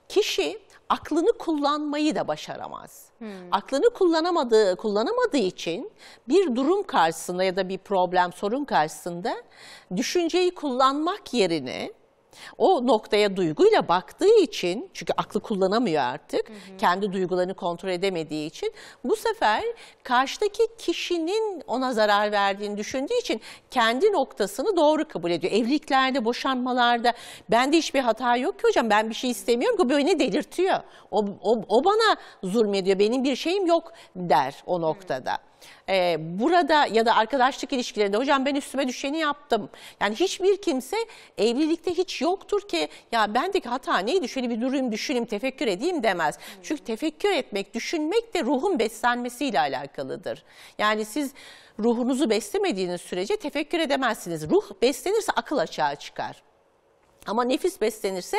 B: kişi aklını kullanmayı da başaramaz. Hmm. Aklını kullanamadığı kullanamadığı için bir durum karşısında ya da bir problem sorun karşısında düşünceyi kullanmak yerine o noktaya duyguyla baktığı için çünkü aklı kullanamıyor artık. Hı hı. Kendi duygularını kontrol edemediği için bu sefer karşıdaki kişinin ona zarar verdiğini düşündüğü için kendi noktasını doğru kabul ediyor. Evliliklerde, boşanmalarda bende hiçbir hata yok ki hocam ben bir şey istemiyorum ki beni delirtiyor. O, o, o bana zulmediyor. Benim bir şeyim yok der o noktada. Hı e, burada ya da arkadaşlık ilişkilerinde hocam ben üstüme düşeni yaptım. Yani hiçbir kimse evlilikte hiç yoktur ki ya bendeki hata neydi şöyle hani bir durayım düşüneyim tefekkür edeyim demez. Çünkü tefekkür etmek düşünmek de ruhun beslenmesiyle alakalıdır. Yani siz ruhunuzu beslemediğiniz sürece tefekkür edemezsiniz. Ruh beslenirse akıl açığa çıkar. Ama nefis beslenirse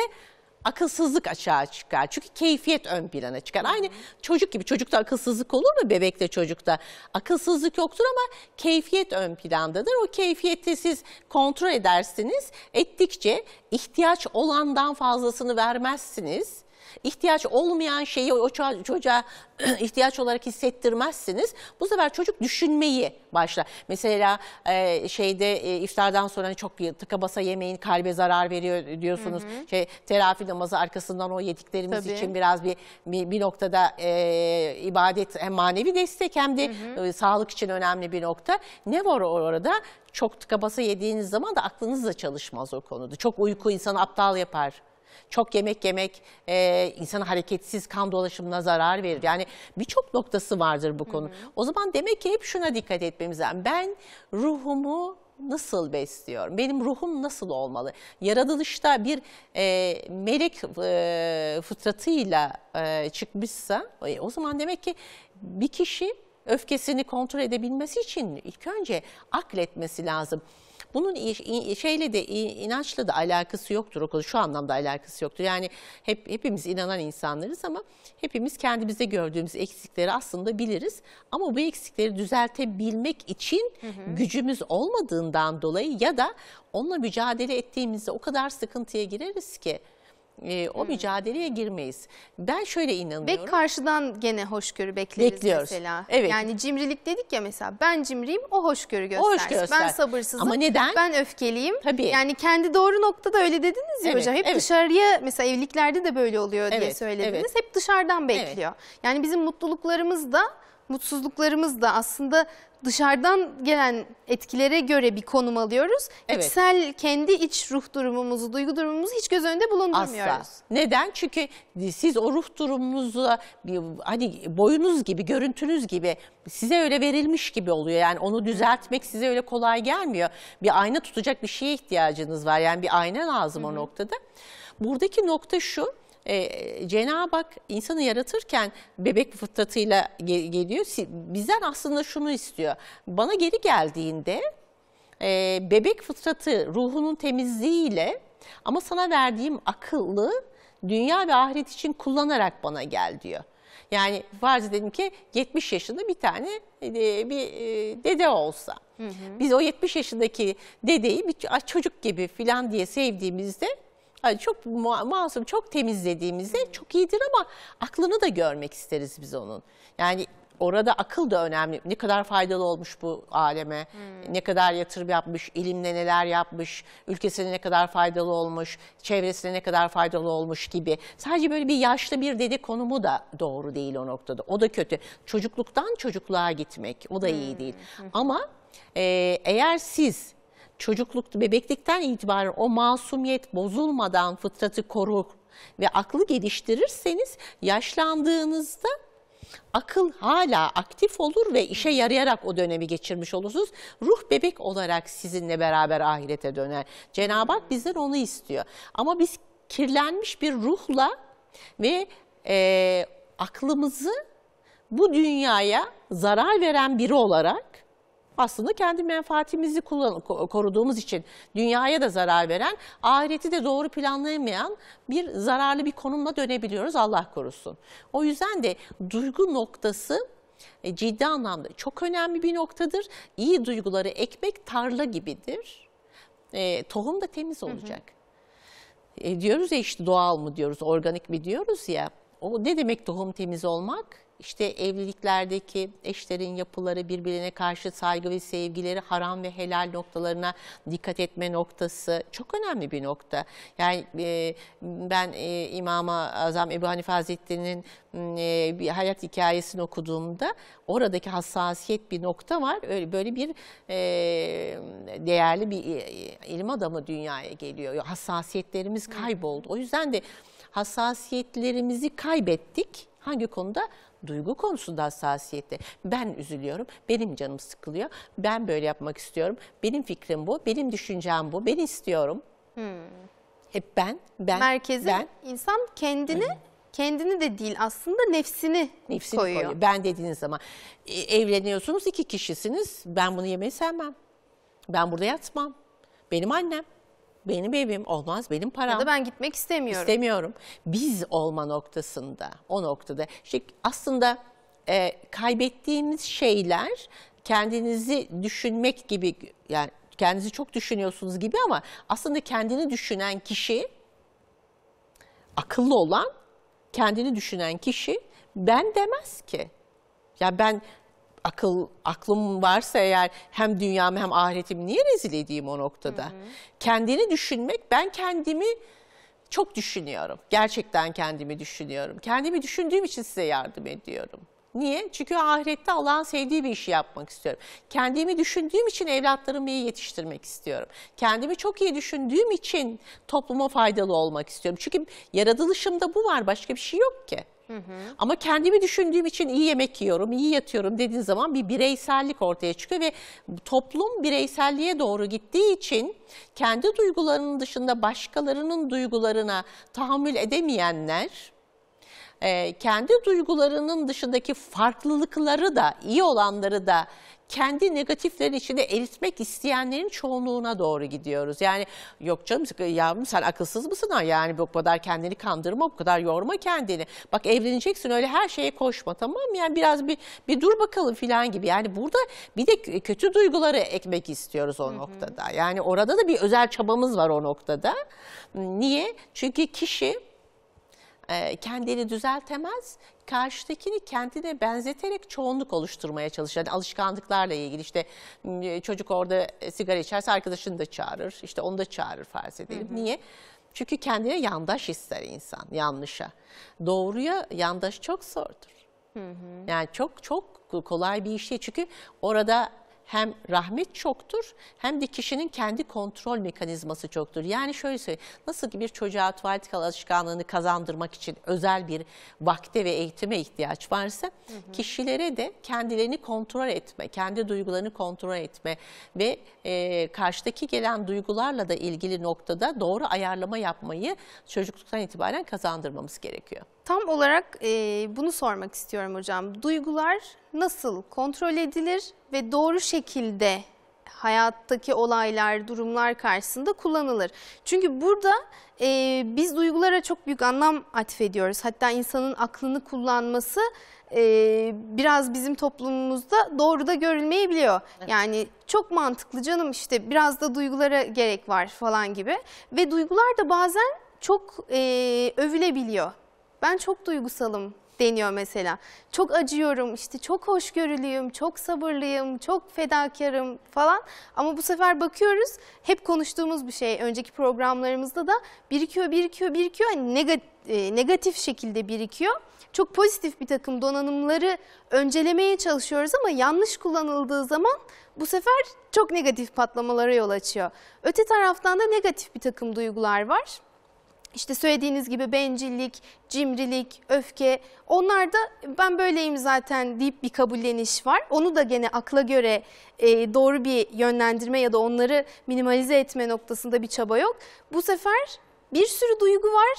B: akılsızlık aşağı çıkar. Çünkü keyfiyet ön plana çıkar. Hı -hı. Aynı çocuk gibi çocukta akılsızlık olur mu bebekte çocukta? Akılsızlık yoktur ama keyfiyet ön plandadır. O keyfiyeti siz kontrol edersiniz. Ettikçe ihtiyaç olandan fazlasını vermezsiniz ihtiyaç olmayan şeyi o çocuğa ihtiyaç olarak hissettirmezsiniz. Bu sefer çocuk düşünmeyi başlar. Mesela e, şeyde e, iftardan sonra hani çok tıka basa yemeğin kalbe zarar veriyor diyorsunuz. Hı hı. Şey, terafi namazı arkasından o yediklerimiz Tabii. için biraz bir bir, bir noktada e, ibadet hem manevi destek hem de hı hı. E, sağlık için önemli bir nokta. Ne var orada? Çok tıka basa yediğiniz zaman da aklınız da çalışmaz o konuda. Çok uyku insanı aptal yapar. Çok yemek yemek e, insana hareketsiz kan dolaşımına zarar verir. Yani birçok noktası vardır bu konu. Hı hı. O zaman demek ki hep şuna dikkat etmemiz lazım. Ben ruhumu nasıl besliyorum? Benim ruhum nasıl olmalı? Yaratılışta bir e, melek e, fıtratıyla e, çıkmışsa e, o zaman demek ki bir kişi öfkesini kontrol edebilmesi için ilk önce akletmesi lazım. Bunun şeyle de inançla da alakası yoktur o konu. Şu anlamda alakası yoktur. Yani hep hepimiz inanan insanlarız ama hepimiz kendimizde gördüğümüz eksikleri aslında biliriz. Ama bu eksikleri düzeltebilmek için hı hı. gücümüz olmadığından dolayı ya da onunla mücadele ettiğimizde o kadar sıkıntıya gireriz ki e, o hmm. mücadeleye girmeyiz.
A: Ben şöyle inanıyorum. Ve karşıdan gene hoşgörü bekleriz Bekliyoruz. mesela. Evet. Yani cimrilik dedik ya mesela ben cimriyim o hoşgörü gösterir. O hoşgörü göster. Ben sabırsızım. Ama neden? Ben öfkeliyim. Tabii. Yani kendi doğru noktada öyle dediniz ya evet, hocam. Hep evet. dışarıya mesela evliliklerde de böyle oluyor evet, diye söylediniz. Evet. Hep dışarıdan bekliyor. Evet. Yani bizim mutluluklarımız da mutsuzluklarımız da aslında dışarıdan gelen etkilere göre bir konum alıyoruz. Evet. İçsel kendi iç ruh durumumuzu, duygu durumumuzu hiç göz önünde bulundurmuyoruz. Asla. Neden? Çünkü siz o
B: ruh durumunuzu hani boyunuz gibi, görüntünüz gibi size öyle verilmiş gibi oluyor. Yani onu düzeltmek size öyle kolay gelmiyor. Bir ayna tutacak bir şeye ihtiyacınız var. Yani bir ayna lazım -hı. o noktada. Buradaki nokta şu e, Cenab-ı Hak insanı yaratırken bebek fıtratıyla ge geliyor. Bizden aslında şunu istiyor. Bana geri geldiğinde e, bebek fıtratı ruhunun temizliğiyle ama sana verdiğim akıllı dünya ve ahiret için kullanarak bana gel diyor. Yani farz edelim ki 70 yaşında bir tane e, bir e, dede olsa. Hı hı. Biz o 70 yaşındaki dedeyi bir çocuk gibi filan diye sevdiğimizde çok masum, çok temizlediğimizde çok iyidir ama aklını da görmek isteriz biz onun. Yani orada akıl da önemli. Ne kadar faydalı olmuş bu aleme, hmm. ne kadar yatırım yapmış, ilimle neler yapmış, ülkesine ne kadar faydalı olmuş, çevresine ne kadar faydalı olmuş gibi. Sadece böyle bir yaşlı bir dede konumu da doğru değil o noktada. O da kötü. Çocukluktan çocukluğa gitmek o da iyi hmm. değil. Hmm. Ama e, eğer siz çocukluk, bebeklikten itibaren o masumiyet bozulmadan fıtratı korur ve aklı geliştirirseniz yaşlandığınızda akıl hala aktif olur ve işe yarayarak o dönemi geçirmiş olursunuz. Ruh bebek olarak sizinle beraber ahirete döner. Cenab-ı Hak bizden onu istiyor. Ama biz kirlenmiş bir ruhla ve e, aklımızı bu dünyaya zarar veren biri olarak aslında kendi menfaatimizi kullan, koruduğumuz için dünyaya da zarar veren, ahireti de doğru planlayamayan bir zararlı bir konumla dönebiliyoruz Allah korusun. O yüzden de duygu noktası e, ciddi anlamda çok önemli bir noktadır. İyi duyguları ekmek tarla gibidir. E, tohum da temiz olacak. Hı hı. E, diyoruz ya işte doğal mı diyoruz, organik mi diyoruz ya. O ne demek tohum temiz olmak? işte evliliklerdeki eşlerin yapıları birbirine karşı saygı ve sevgileri haram ve helal noktalarına dikkat etme noktası çok önemli bir nokta. Yani e, ben e, İmam-ı Azam Ebu Hanife Hazretleri'nin e, bir hayat hikayesini okuduğumda oradaki hassasiyet bir nokta var. Öyle böyle bir e, değerli bir ilim adamı dünyaya geliyor. Hassasiyetlerimiz kayboldu. O yüzden de hassasiyetlerimizi kaybettik Hangi konuda? Duygu konusunda hassasiyette. Ben üzülüyorum, benim canım sıkılıyor, ben böyle yapmak istiyorum, benim fikrim bu, benim düşüncem bu, ben istiyorum. Hmm. Hep ben, ben, Merkezi ben.
A: insan kendini... Hmm
B: kendini de değil aslında nefsini, nefsini koyuyor. koyuyor. Ben dediğiniz zaman e, evleniyorsunuz iki kişisiniz. Ben bunu yemeyi sevmem. Ben burada yatmam. Benim annem benim evim olmaz benim param. Ya da ben
A: gitmek istemiyorum. İstemiyorum.
B: Biz olma noktasında o noktada işte aslında e, kaybettiğiniz şeyler kendinizi düşünmek gibi yani kendinizi çok düşünüyorsunuz gibi ama aslında kendini düşünen kişi akıllı olan kendini düşünen kişi ben demez ki. Ya yani ben akıl aklım varsa eğer hem dünyamı hem ahiretimi niye rezil edeyim o noktada? Hı hı. Kendini düşünmek ben kendimi çok düşünüyorum. Gerçekten kendimi düşünüyorum. Kendimi düşündüğüm için size yardım ediyorum. Niye? Çünkü ahirette Allah'ın sevdiği bir işi yapmak istiyorum. Kendimi düşündüğüm için evlatlarımı iyi yetiştirmek istiyorum. Kendimi çok iyi düşündüğüm için topluma faydalı olmak istiyorum. Çünkü yaratılışımda bu var başka bir şey yok ki. Ama kendimi düşündüğüm için iyi yemek yiyorum, iyi yatıyorum dediğin zaman bir bireysellik ortaya çıkıyor ve toplum bireyselliğe doğru gittiği için kendi duygularının dışında başkalarının duygularına tahammül edemeyenler kendi duygularının dışındaki farklılıkları da iyi olanları da kendi negatiflerin içinde eritmek isteyenlerin çoğunluğuna doğru gidiyoruz. Yani yok canım yavrum sen akılsız mısın ha yani bu kadar kendini kandırma bu kadar yorma kendini. Bak evleneceksin öyle her şeye koşma tamam mı? Yani biraz bir, bir dur bakalım filan gibi. Yani burada bir de kötü duyguları ekmek istiyoruz o hı hı. noktada. Yani orada da bir özel çabamız var o noktada. Niye? Çünkü kişi kendini düzeltemez, karşıdakini kendine benzeterek çoğunluk oluşturmaya çalışır. Yani alışkanlıklarla ilgili işte e, çocuk orada e, sigara içerse arkadaşını da çağırır. İşte onu da çağırır farz edelim. Hı hı. Niye? Çünkü kendine yandaş ister insan yanlışa. Doğruya yandaş çok zordur. Hı hı. Yani çok çok kolay bir iş şey. değil. Çünkü orada hem rahmet çoktur hem de kişinin kendi kontrol mekanizması çoktur. Yani şöyle söyleyeyim nasıl ki bir çocuğa tuvalet alışkanlığını kazandırmak için özel bir vakte ve eğitime ihtiyaç varsa hı hı. kişilere de kendilerini kontrol etme, kendi duygularını kontrol etme ve e, karşıdaki gelen duygularla da ilgili noktada doğru ayarlama yapmayı çocukluktan itibaren kazandırmamız gerekiyor.
A: Tam olarak e, bunu sormak istiyorum hocam. Duygular nasıl kontrol edilir ve doğru şekilde hayattaki olaylar, durumlar karşısında kullanılır. Çünkü burada e, biz duygulara çok büyük anlam atfediyoruz. Hatta insanın aklını kullanması e, biraz bizim toplumumuzda doğru da görülmeyebiliyor. Evet. Yani çok mantıklı canım işte biraz da duygulara gerek var falan gibi. Ve duygular da bazen çok e, övülebiliyor. Ben çok duygusalım deniyor mesela. Çok acıyorum, işte çok hoşgörülüyüm, çok sabırlıyım, çok fedakarım falan. Ama bu sefer bakıyoruz hep konuştuğumuz bir şey önceki programlarımızda da birikiyor, birikiyor, birikiyor. Hani e, negatif şekilde birikiyor. Çok pozitif bir takım donanımları öncelemeye çalışıyoruz ama yanlış kullanıldığı zaman bu sefer çok negatif patlamalara yol açıyor. Öte taraftan da negatif bir takım duygular var işte söylediğiniz gibi bencillik, cimrilik, öfke onlar da ben böyleyim zaten deyip bir kabulleniş var. Onu da gene akla göre e, doğru bir yönlendirme ya da onları minimalize etme noktasında bir çaba yok. Bu sefer bir sürü duygu var,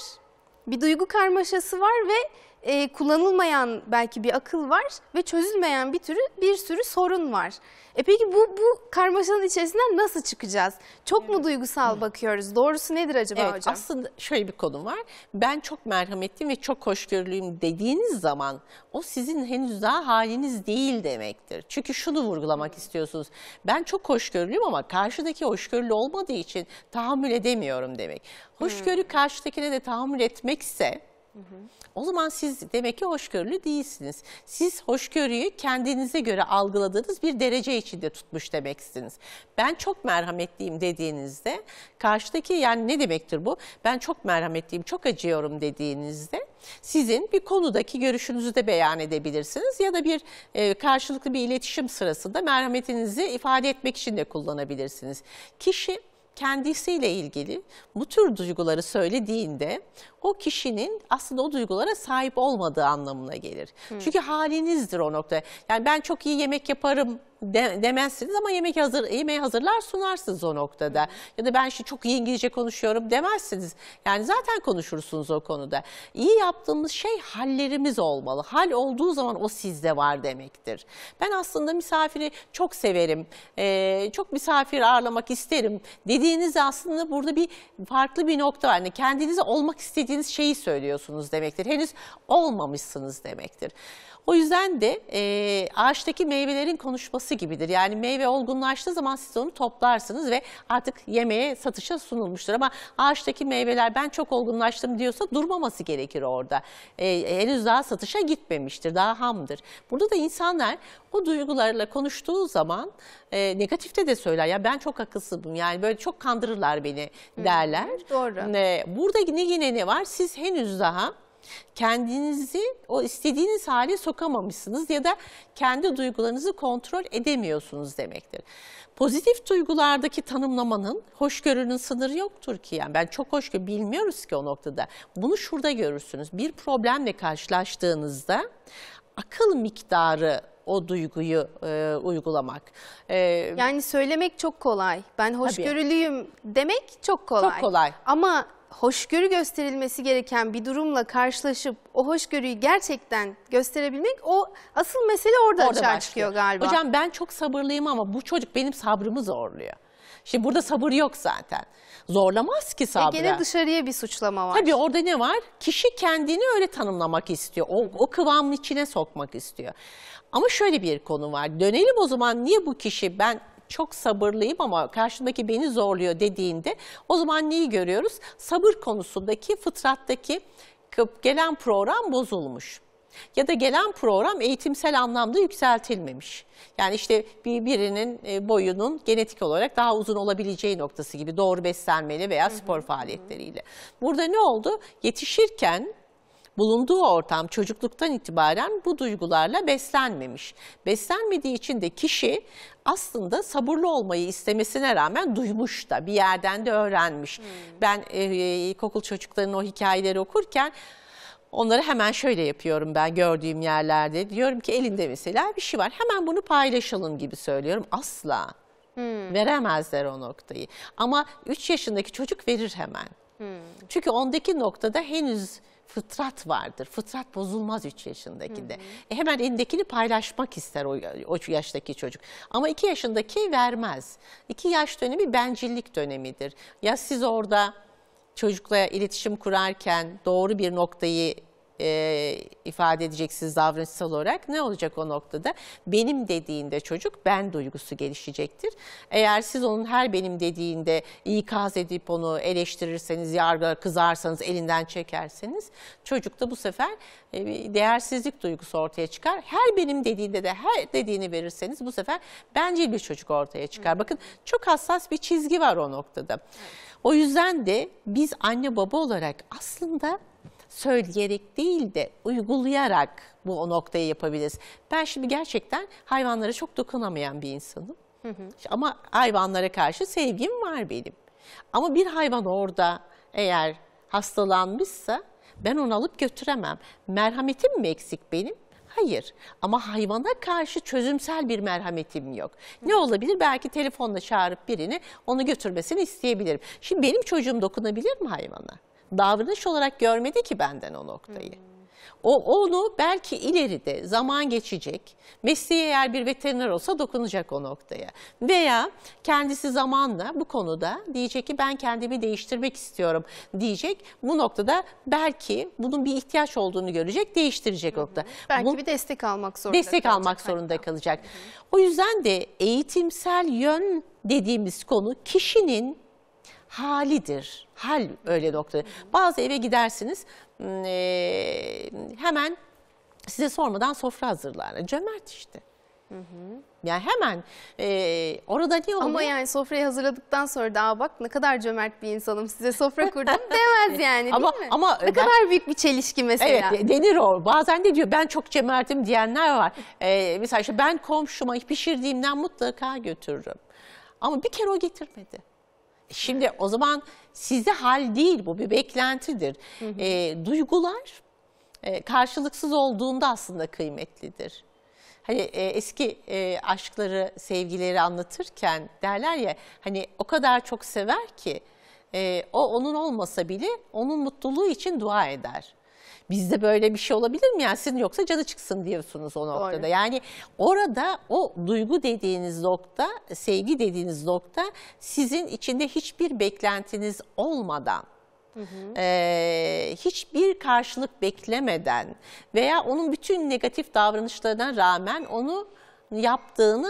A: bir duygu karmaşası var ve e, kullanılmayan belki bir akıl var ve çözülmeyen bir türü bir sürü sorun var. E peki bu bu karmaşanın içerisinden nasıl çıkacağız? Çok evet. mu duygusal bakıyoruz?
B: Doğrusu nedir acaba evet, hocam? Aslında şöyle bir konu var. Ben çok merhametliyim ve çok hoşgörülüyüm dediğiniz zaman o sizin henüz daha haliniz değil demektir. Çünkü şunu vurgulamak istiyorsunuz. Ben çok hoşgörülüyüm ama karşıdaki hoşgörülü olmadığı için tahammül edemiyorum demek. Hoşgörü karşıdakine de tahammül etmekse o zaman siz demek ki hoşgörülü değilsiniz. Siz hoşgörüyü kendinize göre algıladığınız bir derece içinde tutmuş demeksiniz. Ben çok merhametliyim dediğinizde karşıdaki yani ne demektir bu? Ben çok merhametliyim, çok acıyorum dediğinizde sizin bir konudaki görüşünüzü de beyan edebilirsiniz ya da bir e, karşılıklı bir iletişim sırasında merhametinizi ifade etmek için de kullanabilirsiniz. Kişi kendisiyle ilgili bu tür duyguları söylediğinde o kişinin aslında o duygulara sahip olmadığı anlamına gelir. Hı. Hmm. Çünkü halinizdir o nokta. Yani ben çok iyi yemek yaparım demezsiniz ama yemek hazır yemeği hazırlar sunarsınız o noktada. Hmm. Ya da ben işte çok iyi İngilizce konuşuyorum demezsiniz. Yani zaten konuşursunuz o konuda. İyi yaptığımız şey hallerimiz olmalı. Hal olduğu zaman o sizde var demektir. Ben aslında misafiri çok severim. Ee, çok misafir ağırlamak isterim dediğiniz aslında burada bir farklı bir nokta var. Yani kendinize olmak istediğiniz bilmediğiniz şeyi söylüyorsunuz demektir. Henüz olmamışsınız demektir. O yüzden de e, ağaçtaki meyvelerin konuşması gibidir. Yani meyve olgunlaştığı zaman siz onu toplarsınız ve artık yemeğe satışa sunulmuştur. Ama ağaçtaki meyveler ben çok olgunlaştım diyorsa durmaması gerekir orada. E, henüz daha satışa gitmemiştir, daha hamdır. Burada da insanlar o duygularla konuştuğu zaman e, negatifte de söyler. Ya ben çok akılsızım yani böyle çok kandırırlar beni derler. Hı, doğru. E, burada ne yine ne var? Siz henüz daha Kendinizi o istediğiniz hale sokamamışsınız ya da kendi duygularınızı kontrol edemiyorsunuz demektir. Pozitif duygulardaki tanımlamanın, hoşgörünün sınırı yoktur ki. Yani ben çok hoşgörü bilmiyoruz ki o noktada. Bunu şurada görürsünüz. Bir problemle karşılaştığınızda akıl miktarı o duyguyu e, uygulamak.
A: E, yani söylemek çok kolay. Ben hoşgörülüyüm tabii. demek çok kolay. Çok kolay. Ama hoşgörü gösterilmesi gereken bir durumla karşılaşıp o hoşgörüyü gerçekten gösterebilmek o asıl mesele orada, orada açığa başlıyor. çıkıyor galiba. Hocam ben çok
B: sabırlıyım ama bu çocuk benim sabrımı zorluyor. Şimdi burada sabır yok zaten. Zorlamaz ki sabrı. E gene dışarıya
A: bir suçlama var. Tabii
B: orada ne var? Kişi kendini öyle tanımlamak istiyor. O, o kıvamın içine sokmak istiyor. Ama şöyle bir konu var. Dönelim o zaman niye bu kişi ben çok sabırlıyım ama karşımdaki beni zorluyor dediğinde o zaman neyi görüyoruz? Sabır konusundaki fıtrattaki gelen program bozulmuş ya da gelen program eğitimsel anlamda yükseltilmemiş. Yani işte bir birinin e, boyunun genetik olarak daha uzun olabileceği noktası gibi doğru beslenmeli veya spor faaliyetleriyle. Burada ne oldu? Yetişirken bulunduğu ortam çocukluktan itibaren bu duygularla beslenmemiş. Beslenmediği için de kişi aslında sabırlı olmayı istemesine rağmen duymuş da bir yerden de öğrenmiş. Hmm. Ben e, ilkokul çocuklarının o hikayeleri okurken onları hemen şöyle yapıyorum ben gördüğüm yerlerde. Diyorum ki elinde mesela bir şey var hemen bunu paylaşalım gibi söylüyorum. Asla hmm. veremezler o noktayı. Ama 3 yaşındaki çocuk verir hemen. Hmm. Çünkü ondaki noktada henüz fıtrat vardır. Fıtrat bozulmaz 3 yaşındakinde. Hı E hemen elindekini paylaşmak ister o, o yaştaki çocuk. Ama 2 yaşındaki vermez. 2 yaş dönemi bencillik dönemidir. Ya siz orada çocukla iletişim kurarken doğru bir noktayı e, ifade edeceksiniz davranışsal olarak ne olacak o noktada? Benim dediğinde çocuk ben duygusu gelişecektir. Eğer siz onun her benim dediğinde ikaz edip onu eleştirirseniz, yargı kızarsanız, elinden çekerseniz çocuk da bu sefer e, değersizlik duygusu ortaya çıkar. Her benim dediğinde de her dediğini verirseniz bu sefer bencil bir çocuk ortaya çıkar. Hı. Bakın çok hassas bir çizgi var o noktada. Hı. O yüzden de biz anne baba olarak aslında söyleyerek değil de uygulayarak bu noktayı yapabiliriz. Ben şimdi gerçekten hayvanlara çok dokunamayan bir insanım. Hı hı. Ama hayvanlara karşı sevgim var benim. Ama bir hayvan orada eğer hastalanmışsa ben onu alıp götüremem. Merhametim mi eksik benim? Hayır ama hayvana karşı çözümsel bir merhametim yok. Ne olabilir? Belki telefonla çağırıp birini onu götürmesini isteyebilirim. Şimdi benim çocuğum dokunabilir mi hayvana? davranış olarak görmedi ki benden o noktayı. Hmm. O onu belki ileride zaman geçecek. Mesleği eğer bir veteriner olsa dokunacak o noktaya. Veya kendisi zamanla bu konuda diyecek ki ben kendimi değiştirmek istiyorum diyecek. Bu noktada belki bunun bir ihtiyaç olduğunu görecek, değiştirecek hı hı. nokta. Belki bu, bir destek almak zorunda destek kalacak. almak zorunda kalacak. Hı hı. O yüzden de eğitimsel yön dediğimiz konu kişinin halidir. Hal öyle nokta. Bazı eve gidersiniz e, hemen size sormadan sofra hazırlar. Cömert işte. Hı hı. Yani hemen e,
A: orada ne oluyor? Ama yani sofrayı hazırladıktan sonra daha bak ne kadar cömert bir insanım size sofra kurdum demez yani değil ama, mi? Ama ne ben, kadar büyük
B: bir çelişki mesela. Evet denir o. Bazen de diyor ben çok cömertim diyenler var. E, mesela işte ben komşuma pişirdiğimden mutlaka götürürüm. Ama bir kere o getirmedi. Şimdi o zaman size hal değil bu bir beklentidir. Hı hı. E, duygular e, karşılıksız olduğunda aslında kıymetlidir. Hani e, eski e, aşkları, sevgileri anlatırken derler ya hani o kadar çok sever ki e, o onun olmasa bile onun mutluluğu için dua eder. Bizde böyle bir şey olabilir mi? Yani sizin yoksa canı çıksın diyorsunuz o noktada. Doğru. Yani orada o duygu dediğiniz nokta, sevgi dediğiniz nokta sizin içinde hiçbir beklentiniz olmadan Hı hı. Ee, hiçbir karşılık beklemeden veya onun bütün negatif davranışlarına rağmen onu yaptığını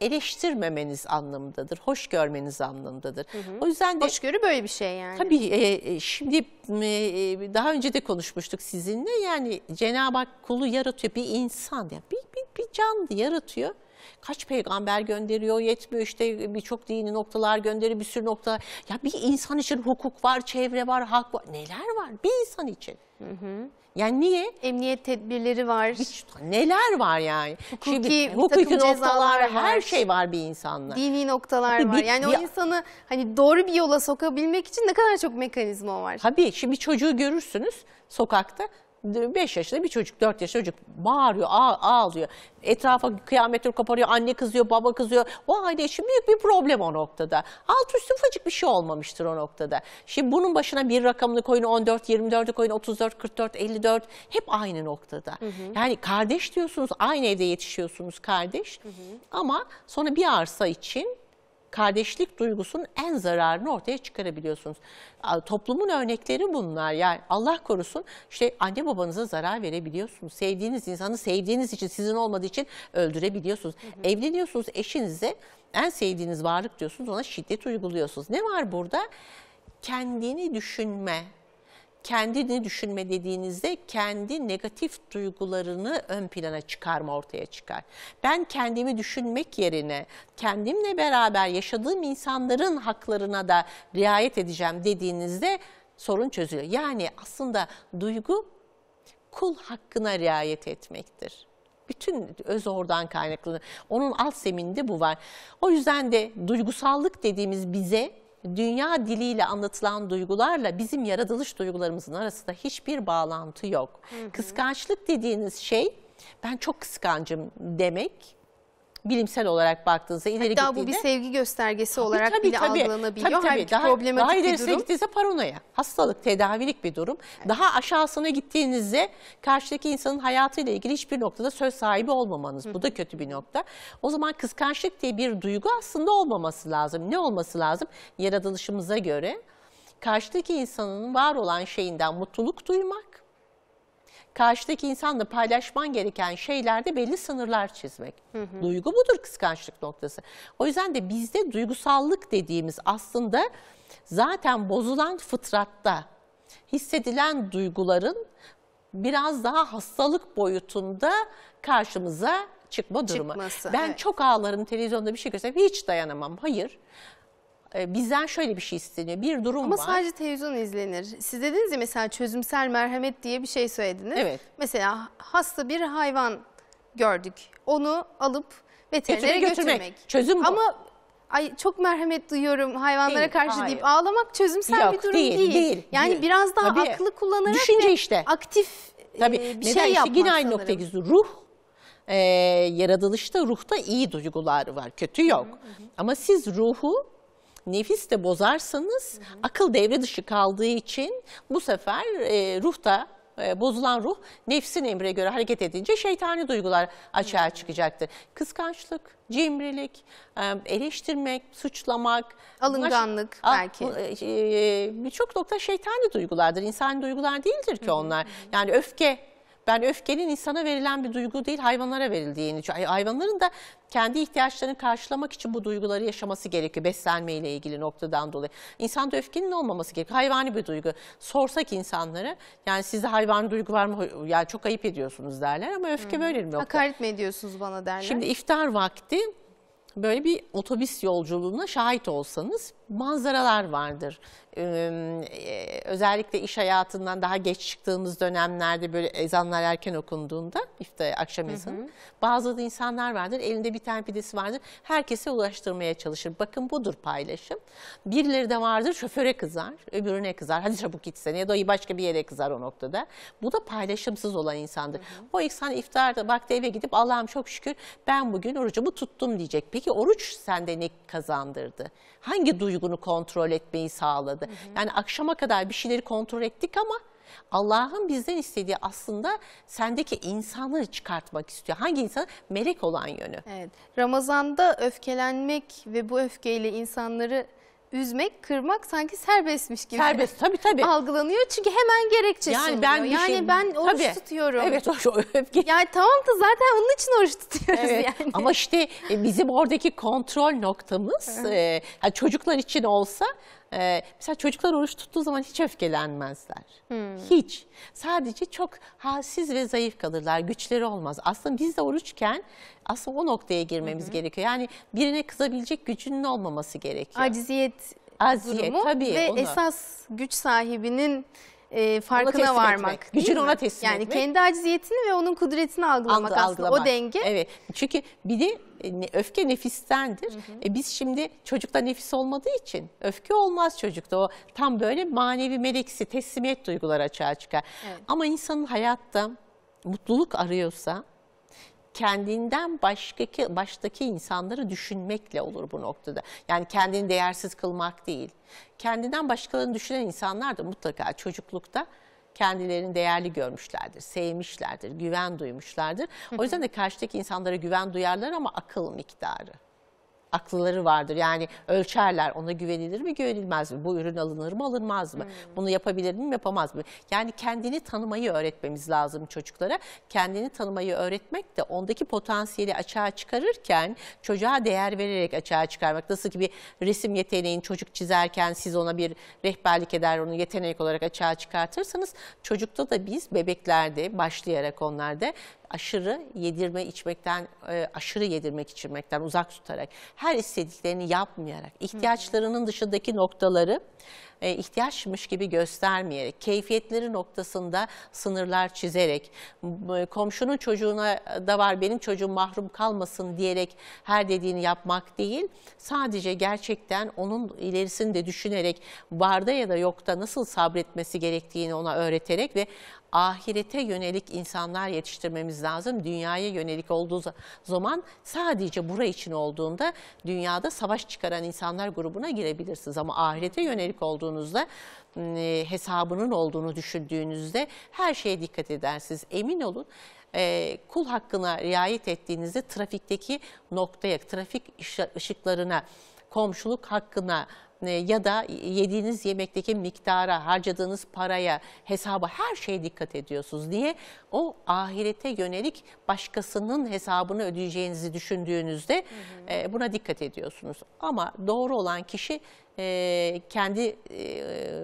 B: eleştirmemeniz anlamındadır, hoş görmeniz anlamındadır. Hı hı. O yüzden de hoşgörü böyle bir şey yani. Tabii e, e şimdi e, e, daha önce de konuşmuştuk sizinle. Yani Cenab-ı Hak kulu yaratıyor bir insan ya yani bir, bir bir can yaratıyor Kaç peygamber gönderiyor yetmiyor işte birçok dini noktalar gönderiyor bir sürü nokta. Ya bir insan için hukuk var, çevre var, hak var. Neler var bir insan için. Hı hı. Yani niye? Emniyet tedbirleri var. Hiç, neler var yani? Hukuki, Şimdi, hukuki noktalar, var. her şey var bir insanla. Dini
A: noktalar tabii, var. yani bir, o insanı hani doğru bir yola sokabilmek için ne kadar çok mekanizma var. Tabii. Şimdi bir çocuğu
B: görürsünüz sokakta 5 yaşında bir çocuk, 4 yaşında çocuk bağırıyor, ağlıyor. Etrafa kıyametler koparıyor, anne kızıyor, baba kızıyor. O aile için büyük bir problem o noktada. Alt üstü ufacık bir şey olmamıştır o noktada. Şimdi bunun başına bir rakamını koyun, 14, 24'ü koyun, 34, 44, 54 hep aynı noktada. Hı hı. Yani kardeş diyorsunuz, aynı evde yetişiyorsunuz kardeş. Hı hı. Ama sonra bir arsa için kardeşlik duygusunun en zararını ortaya çıkarabiliyorsunuz. Toplumun örnekleri bunlar. Yani Allah korusun işte anne babanıza zarar verebiliyorsunuz. Sevdiğiniz insanı sevdiğiniz için sizin olmadığı için öldürebiliyorsunuz. Hı hı. Evleniyorsunuz eşinize en sevdiğiniz varlık diyorsunuz ona şiddet uyguluyorsunuz. Ne var burada? Kendini düşünme, kendini düşünme dediğinizde kendi negatif duygularını ön plana çıkarma ortaya çıkar. Ben kendimi düşünmek yerine kendimle beraber yaşadığım insanların haklarına da riayet edeceğim dediğinizde sorun çözülüyor. Yani aslında duygu kul hakkına riayet etmektir. Bütün öz oradan kaynaklanır. Onun alt zeminde bu var. O yüzden de duygusallık dediğimiz bize dünya diliyle anlatılan duygularla bizim yaratılış duygularımızın arasında hiçbir bağlantı yok. Hı hı. Kıskançlık dediğiniz şey ben çok kıskancım demek bilimsel olarak baktığınızda ileri Hatta gittiğinde... bu bir
A: sevgi göstergesi tabii, olarak tabii, bile tabii, algılanabiliyor. Tabii, tabii. daha, problematik daha ilerisine bir durum. gittiğinizde
B: paranoya, hastalık, tedavilik bir durum. Evet. Daha aşağısına gittiğinizde karşıdaki insanın hayatıyla ilgili hiçbir noktada söz sahibi olmamanız. Hı. Bu da kötü bir nokta. O zaman kıskançlık diye bir duygu aslında olmaması lazım. Ne olması lazım? Yaratılışımıza göre karşıdaki insanın var olan şeyinden mutluluk duymak karşıdaki insanla paylaşman gereken şeylerde belli sınırlar çizmek. Hı hı. Duygu budur kıskançlık noktası. O yüzden de bizde duygusallık dediğimiz aslında zaten bozulan fıtratta hissedilen duyguların biraz daha hastalık boyutunda karşımıza çıkma durumu. Çıkması, ben evet. çok ağlarım televizyonda bir şey görsem hiç dayanamam. Hayır. E, bizden şöyle bir şey isteniyor. Bir durum Ama var. Ama sadece
A: televizyon izlenir. Siz dediniz ya mesela çözümsel merhamet diye bir şey söylediniz. Evet. Mesela hasta bir hayvan gördük. Onu alıp veterinere götürmek. götürmek. Çözüm bu. Ama ay çok merhamet duyuyorum hayvanlara değil, karşı hayır. deyip ağlamak çözümsel Yok, bir durum değil. değil. değil yani değil. biraz daha Tabii, aklı kullanarak düşünce işte. aktif e, Tabii. E, bir Neden? şey yapmak yine aynı noktaya gidiyor.
B: Ruh e, yaratılışta ruhta iyi duygular var, kötü yok. Hı hı. Ama siz ruhu nefis de bozarsanız hı hı. akıl devre dışı kaldığı için bu sefer e, ruh da e, bozulan ruh nefsin emre göre hareket edince şeytani duygular açığa çıkacaktır. Kıskançlık, cimrilik, e, eleştirmek, suçlamak. Alınganlık bunlar, şey- belki. E, şey, e, Birçok nokta şeytani duygulardır. İnsani duygular değildir ki onlar. Yani öfke ben öfkenin insana verilen bir duygu değil hayvanlara verildiğini. Hayvanların da kendi ihtiyaçlarını karşılamak için bu duyguları yaşaması gerekiyor beslenmeyle ilgili noktadan dolayı. İnsanda öfkenin olmaması gerekiyor. Hayvani bir duygu. Sorsak insanlara yani sizde hayvan duygu var mı? Yani çok ayıp ediyorsunuz derler ama öfke hmm. böyle mi? Hakaret mi ediyorsunuz
A: bana derler? Şimdi
B: iftar vakti böyle bir otobüs yolculuğuna şahit olsanız manzaralar vardır. E, özellikle iş hayatından daha geç çıktığımız dönemlerde böyle ezanlar erken okunduğunda iftar akşam ezanı hı hı. bazı insanlar vardır elinde bir tane pidesi vardır herkese ulaştırmaya çalışır. Bakın budur paylaşım. Birileri de vardır şoföre kızar öbürüne kızar hadi çabuk gitsene ya da başka bir yere kızar o noktada. Bu da paylaşımsız olan insandır. Hı hı. O insan iftarda vakti eve gidip Allah'ım çok şükür ben bugün orucumu tuttum diyecek. Peki oruç sende ne kazandırdı? Hangi duygunu kontrol etmeyi sağladı? vardı. Hı hı. Yani akşama kadar bir şeyleri kontrol ettik ama Allah'ın bizden istediği aslında sendeki insanı çıkartmak istiyor. Hangi insan? Melek olan yönü.
A: Evet. Ramazan'da öfkelenmek ve bu öfkeyle insanları üzmek, kırmak sanki serbestmiş gibi. Serbest tabii tabii. Algılanıyor çünkü hemen gerekçe yani sunuluyor. Ben şey- yani şey, ben oruç tabii, tutuyorum. Evet oruç öfke. Yani tamam da zaten onun için oruç tutuyoruz evet, yani. Ama işte e, bizim oradaki
B: kontrol noktamız e, çocuklar için olsa e, mesela çocuklar oruç tuttuğu zaman hiç öfkelenmezler. Hmm. Hiç. Sadece çok halsiz ve zayıf kalırlar. Güçleri olmaz. Aslında biz de oruçken aslında o noktaya girmemiz Hı gerekiyor. Yani birine kızabilecek gücünün olmaması gerekiyor. Aciziyet, Aciziyet durumu tabii, ve onu. esas
A: güç sahibinin e, farkına varmak. Etmek, gücünü ona teslim yani etmek. Yani kendi aciziyetini ve onun kudretini algılamak Algı, aslında o denge. Evet çünkü bir de öfke nefistendir.
B: Hı hı. E biz şimdi çocukta nefis olmadığı için öfke olmaz çocukta. O tam böyle manevi meleksi teslimiyet duyguları açığa çıkar. Evet. Ama insanın hayatta mutluluk arıyorsa kendinden baştaki, baştaki insanları düşünmekle olur bu noktada. Yani kendini değersiz kılmak değil. Kendinden başkalarını düşünen insanlar da mutlaka çocuklukta kendilerini değerli görmüşlerdir, sevmişlerdir, güven duymuşlardır. O yüzden de karşıdaki insanlara güven duyarlar ama akıl miktarı aklıları vardır. Yani ölçerler ona güvenilir mi güvenilmez mi? Bu ürün alınır mı alınmaz mı? Hmm. Bunu yapabilir mi yapamaz mı? Yani kendini tanımayı öğretmemiz lazım çocuklara. Kendini tanımayı öğretmek de ondaki potansiyeli açığa çıkarırken çocuğa değer vererek açığa çıkarmak. Nasıl ki bir resim yeteneğin çocuk çizerken siz ona bir rehberlik eder onu yetenek olarak açığa çıkartırsanız çocukta da biz bebeklerde başlayarak onlarda aşırı yedirme içmekten, e, aşırı yedirmek içirmekten uzak tutarak, her istediklerini yapmayarak, ihtiyaçlarının dışındaki noktaları e, ihtiyaçmış gibi göstermeyerek, keyfiyetleri noktasında sınırlar çizerek, e, komşunun çocuğuna da var benim çocuğum mahrum kalmasın diyerek her dediğini yapmak değil, sadece gerçekten onun ilerisini de düşünerek varda ya da yokta nasıl sabretmesi gerektiğini ona öğreterek ve ahirete yönelik insanlar yetiştirmemiz lazım. Dünyaya yönelik olduğu zaman sadece bura için olduğunda dünyada savaş çıkaran insanlar grubuna girebilirsiniz. Ama ahirete yönelik olduğunuzda e, hesabının olduğunu düşündüğünüzde her şeye dikkat edersiniz. Emin olun e, kul hakkına riayet ettiğinizde trafikteki noktaya, trafik ışıklarına komşuluk hakkına e, ya da yediğiniz yemekteki miktara, harcadığınız paraya, hesaba her şeye dikkat ediyorsunuz. Niye? O ahirete yönelik başkasının hesabını ödeyeceğinizi düşündüğünüzde hı hı. E, buna dikkat ediyorsunuz. Ama doğru olan kişi e, kendi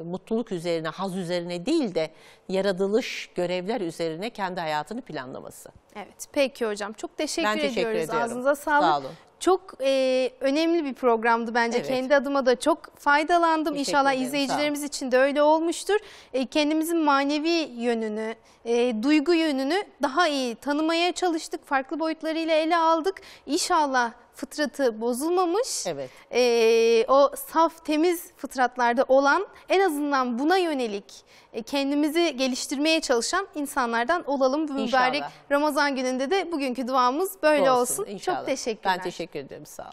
B: mutluluk üzerine, haz üzerine değil de yaratılış görevler üzerine kendi hayatını planlaması.
A: Evet peki hocam çok teşekkür, ben teşekkür ediyoruz ediyorum. ağzınıza sağlık. Sağ olun. Çok e, önemli bir programdı bence. Evet. Kendi adıma da çok faydalandım. Teşekkür İnşallah ederim, izleyicilerimiz için de öyle olmuştur. E, kendimizin manevi yönünü, e, duygu yönünü daha iyi tanımaya çalıştık. Farklı boyutlarıyla ele aldık. İnşallah fıtratı bozulmamış, evet. e, o saf temiz fıtratlarda olan en azından buna yönelik e, kendimizi geliştirmeye çalışan insanlardan olalım. Bu mübarek inşallah. Ramazan gününde de bugünkü duamız böyle olsun. olsun. Çok teşekkürler. Ben teşekkür ederim sağ olun.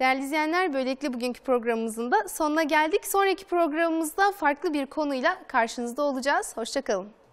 A: Değerli izleyenler böylelikle bugünkü programımızın da sonuna geldik. Sonraki programımızda farklı bir konuyla karşınızda olacağız. Hoşçakalın.